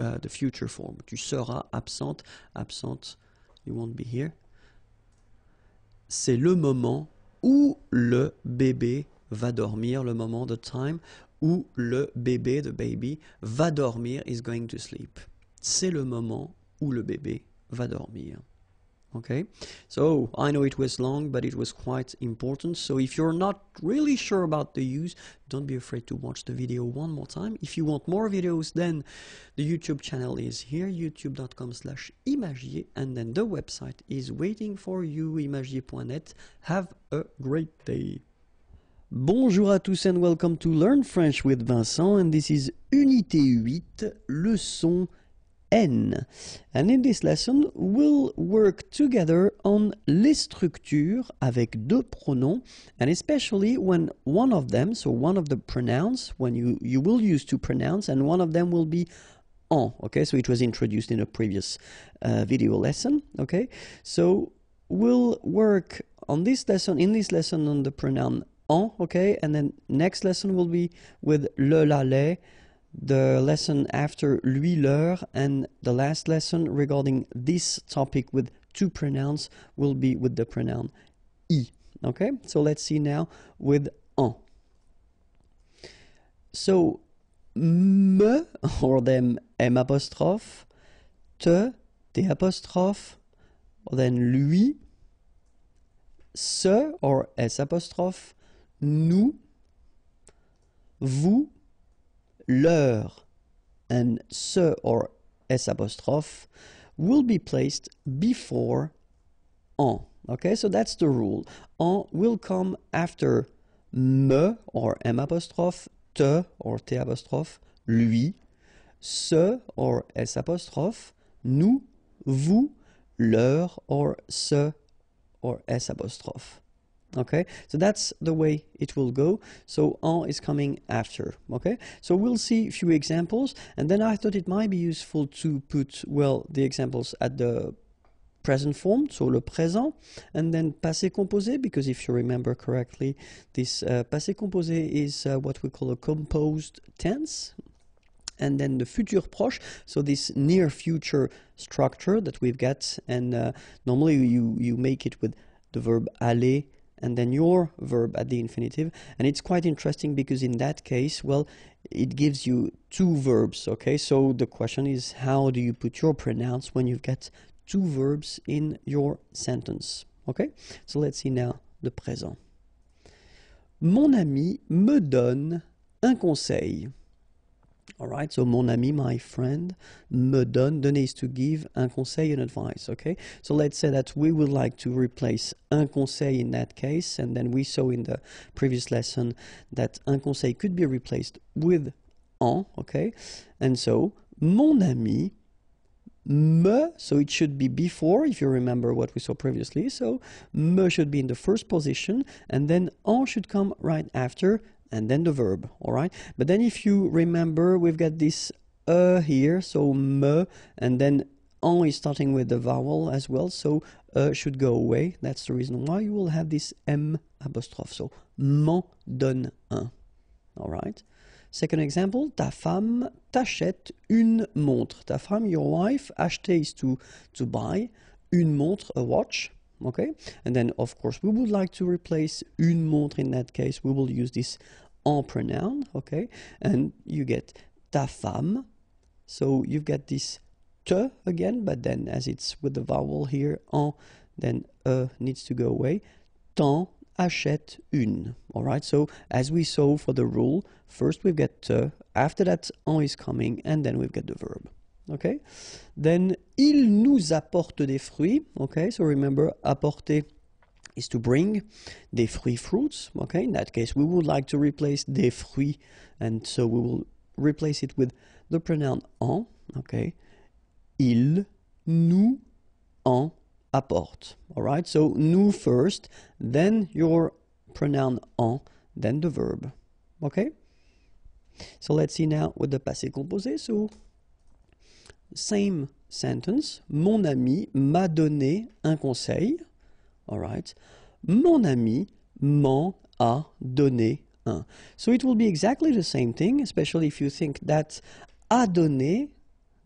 uh, the future form. Tu seras absente, absente, you won't be here. C'est le moment où le bébé va dormir, le moment, the time, où le bébé, the baby, va dormir, is going to sleep. C'est le moment où le bébé va dormir. okay so I know it was long but it was quite important so if you're not really sure about the use don't be afraid to watch the video one more time if you want more videos then the YouTube channel is here youtube.com slash imagier and then the website is waiting for you imagier.net have a great day Bonjour à tous and welcome to Learn French with Vincent and this is Unité 8 leçon N. And in this lesson, we'll work together on les structures avec deux pronoms, and especially when one of them, so one of the pronouns, when you, you will use two pronouns, and one of them will be en. Okay, so it was introduced in a previous uh, video lesson. Okay, so we'll work on this lesson, in this lesson, on the pronoun en. Okay, and then next lesson will be with le, la, les the lesson after lui, leur, and the last lesson regarding this topic with two pronouns will be with the pronoun i. Okay, so let's see now with en. So, me, or them m apostrophe, te, t apostrophe, then lui, ce, or s apostrophe, nous, vous, leur and ce or s apostrophe will be placed before en. Okay, so that's the rule. On will come after me or m apostrophe, te or t apostrophe, lui, ce or s apostrophe, nous, vous, leur or ce or s apostrophe. okay so that's the way it will go so on is coming after okay so we'll see a few examples and then I thought it might be useful to put well the examples at the present form, so le présent, and then passé composé, because if you remember correctly, this uh, passé composé is uh, what we call a composed tense, and then the future proche, so this near future structure that we've got, and uh, normally you, you make it with the verb aller, and then your verb at the infinitive. And it's quite interesting because in that case, well, it gives you two verbs, okay? So the question is how do you put your pronouns when you've got two verbs in your sentence, okay? So let's see now the présent. Mon ami me donne un conseil. All right, so mon ami, my friend, me donne, donne is to give, un conseil, an advice, okay? So let's say that we would like to replace un conseil in that case, and then we saw in the previous lesson that un conseil could be replaced with en, okay? And so, mon ami, me, so it should be before, if you remember what we saw previously, so me should be in the first position, and then en should come right after, and then the verb, all right? But then if you remember, we've got this uh here, so me, and then on is starting with the vowel as well, so uh, should go away. That's the reason why you will have this m apostrophe, so m'en donne un, all right? Second example, ta femme t'achète une montre. Ta femme, your wife, acheter is to, to buy, une montre, a watch, okay? And then, of course, we would like to replace une montre in that case. We will use this en pronoun, okay? And you get ta femme. So you've got this te again, but then as it's with the vowel here, en, then e needs to go away. T'en achète une. All right, so as we saw for the rule, first we've got te, after that en is coming, and then we've got the verb. Okay, then il nous apporte des fruits. Okay, so remember, apporter is to bring the free fruits. Okay, in that case, we would like to replace the fruits, and so we will replace it with the pronoun en. Okay, il, nous, en apporte. All right, so nous first, then your pronoun en, then the verb. Okay, so let's see now what the passé composé. So same sentence. Mon ami m'a donné un conseil. Alright? Mon ami m'en a donné un. So it will be exactly the same thing, especially if you think that a donné,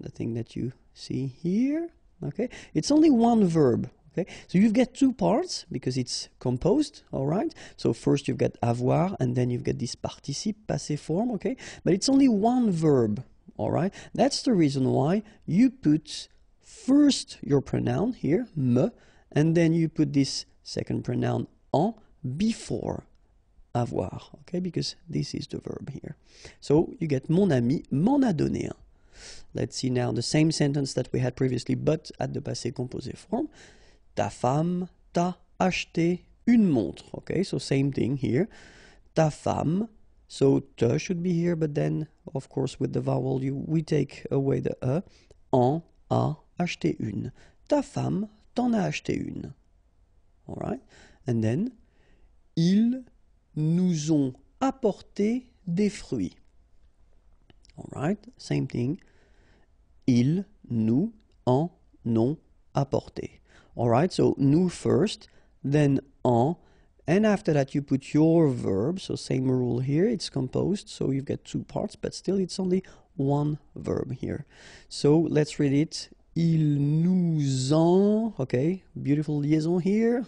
the thing that you see here, okay? It's only one verb, okay? So you've got two parts because it's composed, all right? So first you've got avoir and then you've got this participe passé form, okay? But it's only one verb, all right? That's the reason why you put first your pronoun here, me, and then you put this second pronoun en before avoir, okay? Because this is the verb here. So you get mon ami m'en a donné un. Let's see now the same sentence that we had previously, but at the passé composé form. Ta femme t'a acheté une montre, okay? So same thing here. Ta femme, so te should be here, but then, of course, with the vowel, you, we take away the e. En a acheté une. Ta femme t'en a acheté une. All right? And then, ils nous ont apporté des fruits. All right? Same thing. Ils nous en ont apporté. All right? So, nous first, then en, and after that you put your verb. So, same rule here. It's composed, so you've got two parts, but still it's only one verb here. So, let's read it ils nous en, okay, beautiful liaison here,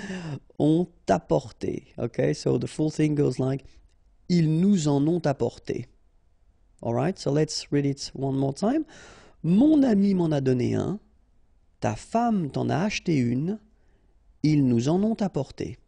ont apporté. Okay, so the full thing goes like, ils nous en ont apporté. Alright, so let's read it one more time. Mon ami m'en a donné un, ta femme t'en a acheté une, ils nous en ont apporté.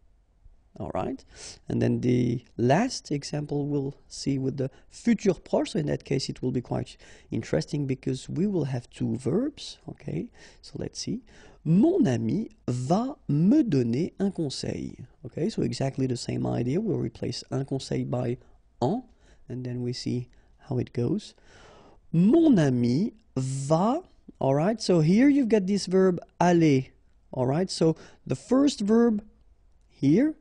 all right? And then the last example we'll see with the future proche, so in that case it will be quite interesting because we will have two verbs, okay? So let's see. Mon ami va me donner un conseil. Okay, so exactly the same idea. We'll replace un conseil by en, and then we see how it goes. Mon ami va, all right? So here you've got this verb aller, all right? So the first verb here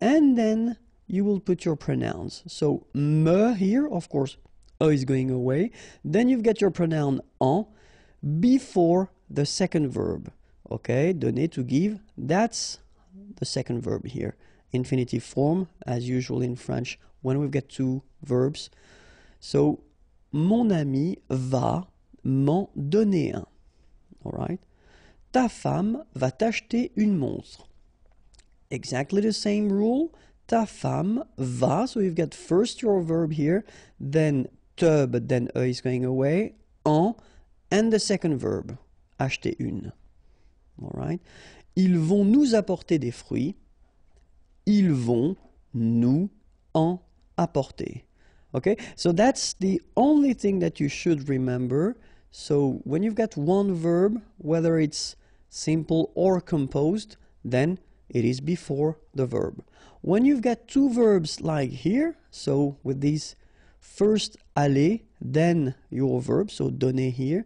and then you will put your pronouns. So me here, of course, e is going away. Then you've got your pronoun en before the second verb. Okay, donner to give, that's the second verb here. Infinitive form, as usual in French, when we've got two verbs. So, mon ami va m'en donner un. All right. Ta femme va t'acheter une montre exactly the same rule. Ta femme va. So you've got first your verb here, then te, but then e is going away. En, and the second verb, acheter une. All right. Ils vont nous apporter des fruits. Ils vont nous en apporter. Okay, so that's the only thing that you should remember. So when you've got one verb, whether it's simple or composed, then it is before the verb. When you've got two verbs like here, so with this first aller, then your verb, so donner here,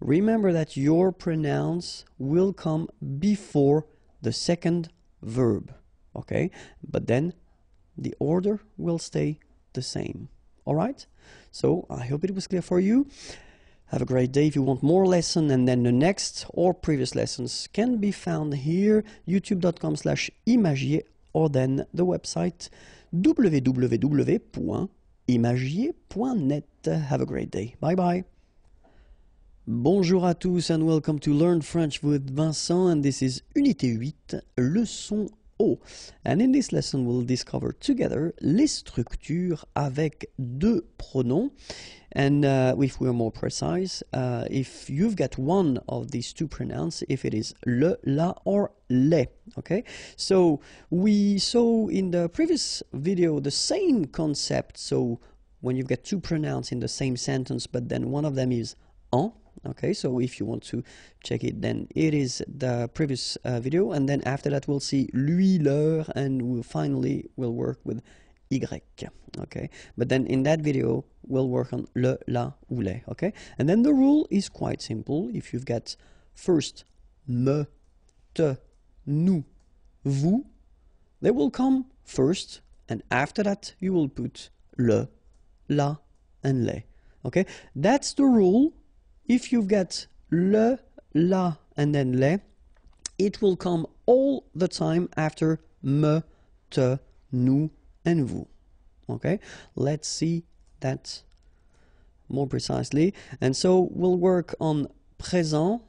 remember that your pronouns will come before the second verb, okay? But then the order will stay the same, all right? So I hope it was clear for you. Have a great day. If you want more lesson and then the next or previous lessons can be found here, youtube.com slash imagier or then the website www.imagier.net. Have a great day. Bye bye. Bonjour à tous and welcome to Learn French with Vincent and this is Unité 8, leçon Oh, and in this lesson, we'll discover together les structures avec deux pronoms. And uh, if we're more precise, uh, if you've got one of these two pronouns, if it is le, la, or le, okay? So we saw in the previous video the same concept. So when you've got two pronouns in the same sentence, but then one of them is en, okay so if you want to check it then it is the previous uh, video and then after that we'll see lui leur and we'll finally we'll work with y okay but then in that video we'll work on le la ou les okay and then the rule is quite simple if you've got first me te nous vous they will come first and after that you will put le la and les okay that's the rule if you get le, la, and then le, it will come all the time after me, te, nous, and vous. Okay, let's see that more precisely. And so we'll work on présent,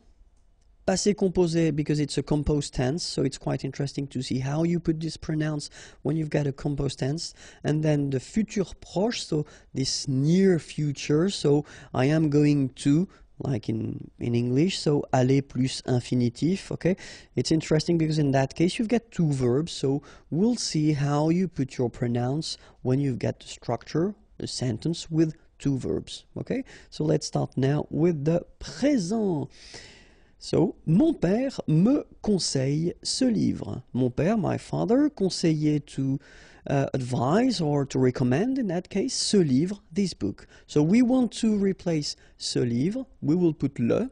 passé composé because it's a composed tense, so it's quite interesting to see how you put this pronounce when you've got a composed tense. And then the futur proche, so this near future, so I am going to, like in, in English. So aller plus infinitif, okay? It's interesting because in that case you've got two verbs, so we'll see how you put your pronouns when you've got the structure, the sentence with two verbs, okay? So let's start now with the présent. So, mon père me conseille ce livre. Mon père, my father, conseillait to uh, advise or to recommend, in that case, ce livre, this book. So we want to replace ce livre, we will put le,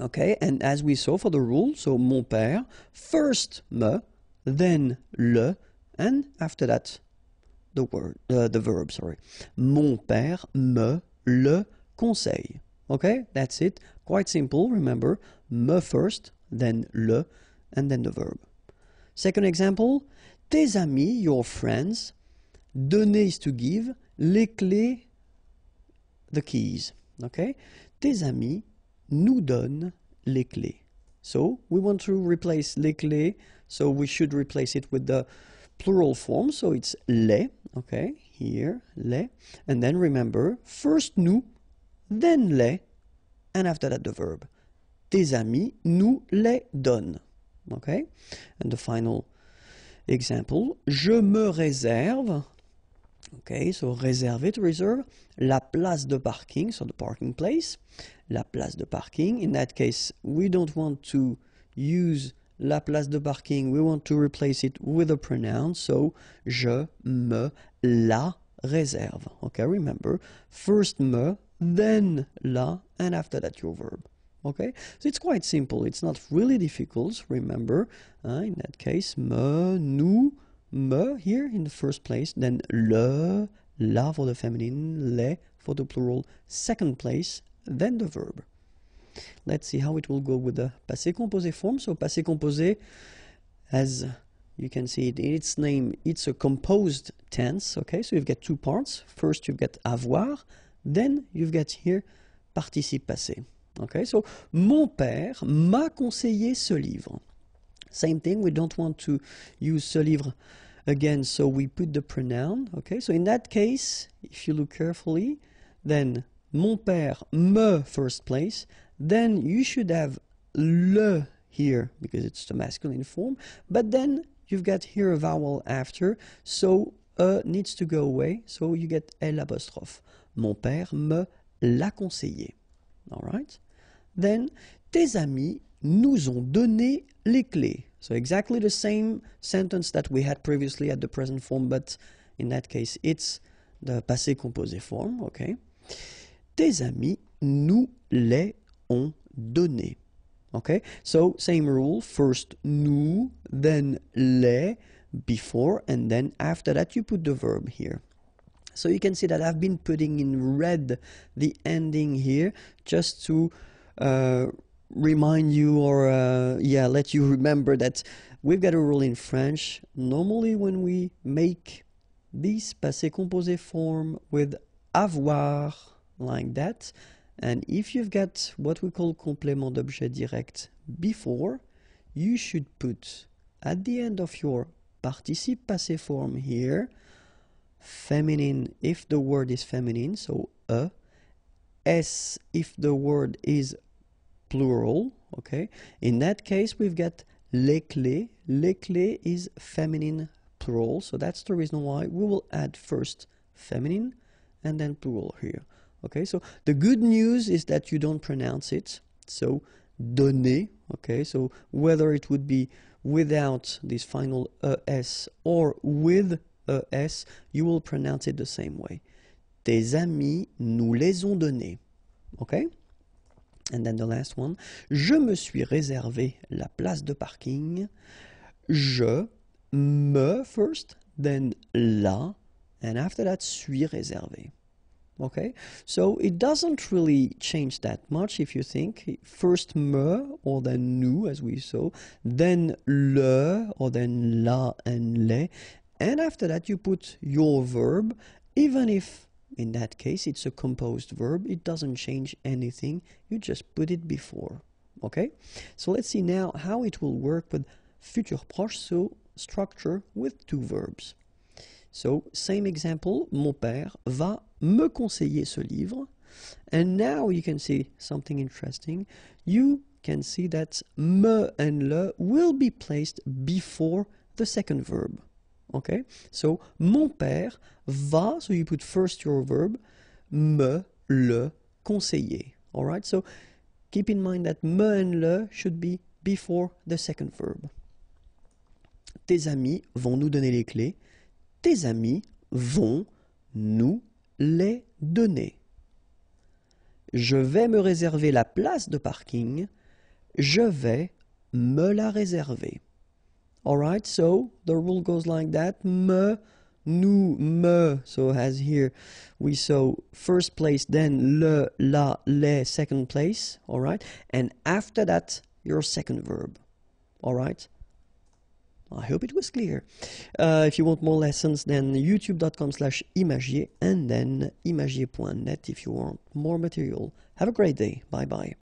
okay, and as we saw for the rule, so mon père, first me, then le, and after that the word, uh, the verb, sorry. Mon père me le conseille. Okay, that's it. Quite simple, remember, me first, then le, and then the verb. Second example, tes amis, your friends, donner is to give, les clés, the keys. Okay? Tes amis nous donnent les clés. So we want to replace les clés, so we should replace it with the plural form, so it's les, okay, here, les, and then remember, first nous, then les, and after that the verb. Tes amis nous les donnent, okay? And the final Example, je me réserve, okay so réserver to reserve, la place de parking, so the parking place, la place de parking, in that case, we don't want to use la place de parking, we want to replace it with a pronoun, so je me la réserve. Okay, remember, first me, then la, and after that your verb. okay so it's quite simple it's not really difficult remember uh, in that case me nous me here in the first place then le la for the feminine le for the plural second place then the verb let's see how it will go with the passé composé form so passé composé as you can see it in its name it's a composed tense okay so you've got two parts first you've got avoir then you've got here participe passé Okay, so mon père m'a conseillé ce livre. Same thing, we don't want to use ce livre again, so we put the pronoun. Okay, so in that case, if you look carefully, then mon père me first place, then you should have le here because it's the masculine form, but then you've got here a vowel after, so e needs to go away, so you get l apostrophe. Mon père me l'a conseillé. All right? Then, tes amis nous ont donné les clés. So exactly the same sentence that we had previously at the present form, but in that case, it's the passé composé form, okay? Tes amis nous les ont donné. Okay? So same rule, first nous, then les, before, and then after that you put the verb here. So you can see that I've been putting in red the ending here just to uh, remind you or uh, yeah let you remember that we've got a rule in French normally when we make this passé composé form with avoir like that and if you've got what we call complément d'objet direct before you should put at the end of your participe passé form here feminine if the word is feminine so a uh, s if the word is plural, okay? In that case, we've got les clés. Les clés is feminine plural, so that's the reason why we will add first feminine and then plural here. Okay, so the good news is that you don't pronounce it. So donné, okay, so whether it would be without this final es or with es, you will pronounce it the same way. Tes amis nous les ont donnés. Okay? And then the last one, je me suis réservé la place de parking. Je me first, then la, and after that, suis réservé. Okay, so it doesn't really change that much if you think first me or then nous as we saw, then le or then la and les, and after that you put your verb, even if in that case, it's a composed verb. It doesn't change anything. You just put it before. Okay? So let's see now how it will work with future proche so structure with two verbs. So, same example, mon père va me conseiller ce livre. And now you can see something interesting. You can see that me and le will be placed before the second verb. Okay? So, mon père va, so you put first your verb, me, le, conseiller. Alright? So, keep in mind that me and le should be before the second verb. Tes amis vont nous donner les clés. Tes amis vont nous les donner. Je vais me réserver la place de parking. Je vais me la réserver. All right, so the rule goes like that. Me, nu, me. So as here, we saw first place, then le, la, les, second place. All right, and after that, your second verb. All right. I hope it was clear. Uh, if you want more lessons, then youtube.com slash imagier and then imagier.net if you want more material. Have a great day. Bye bye.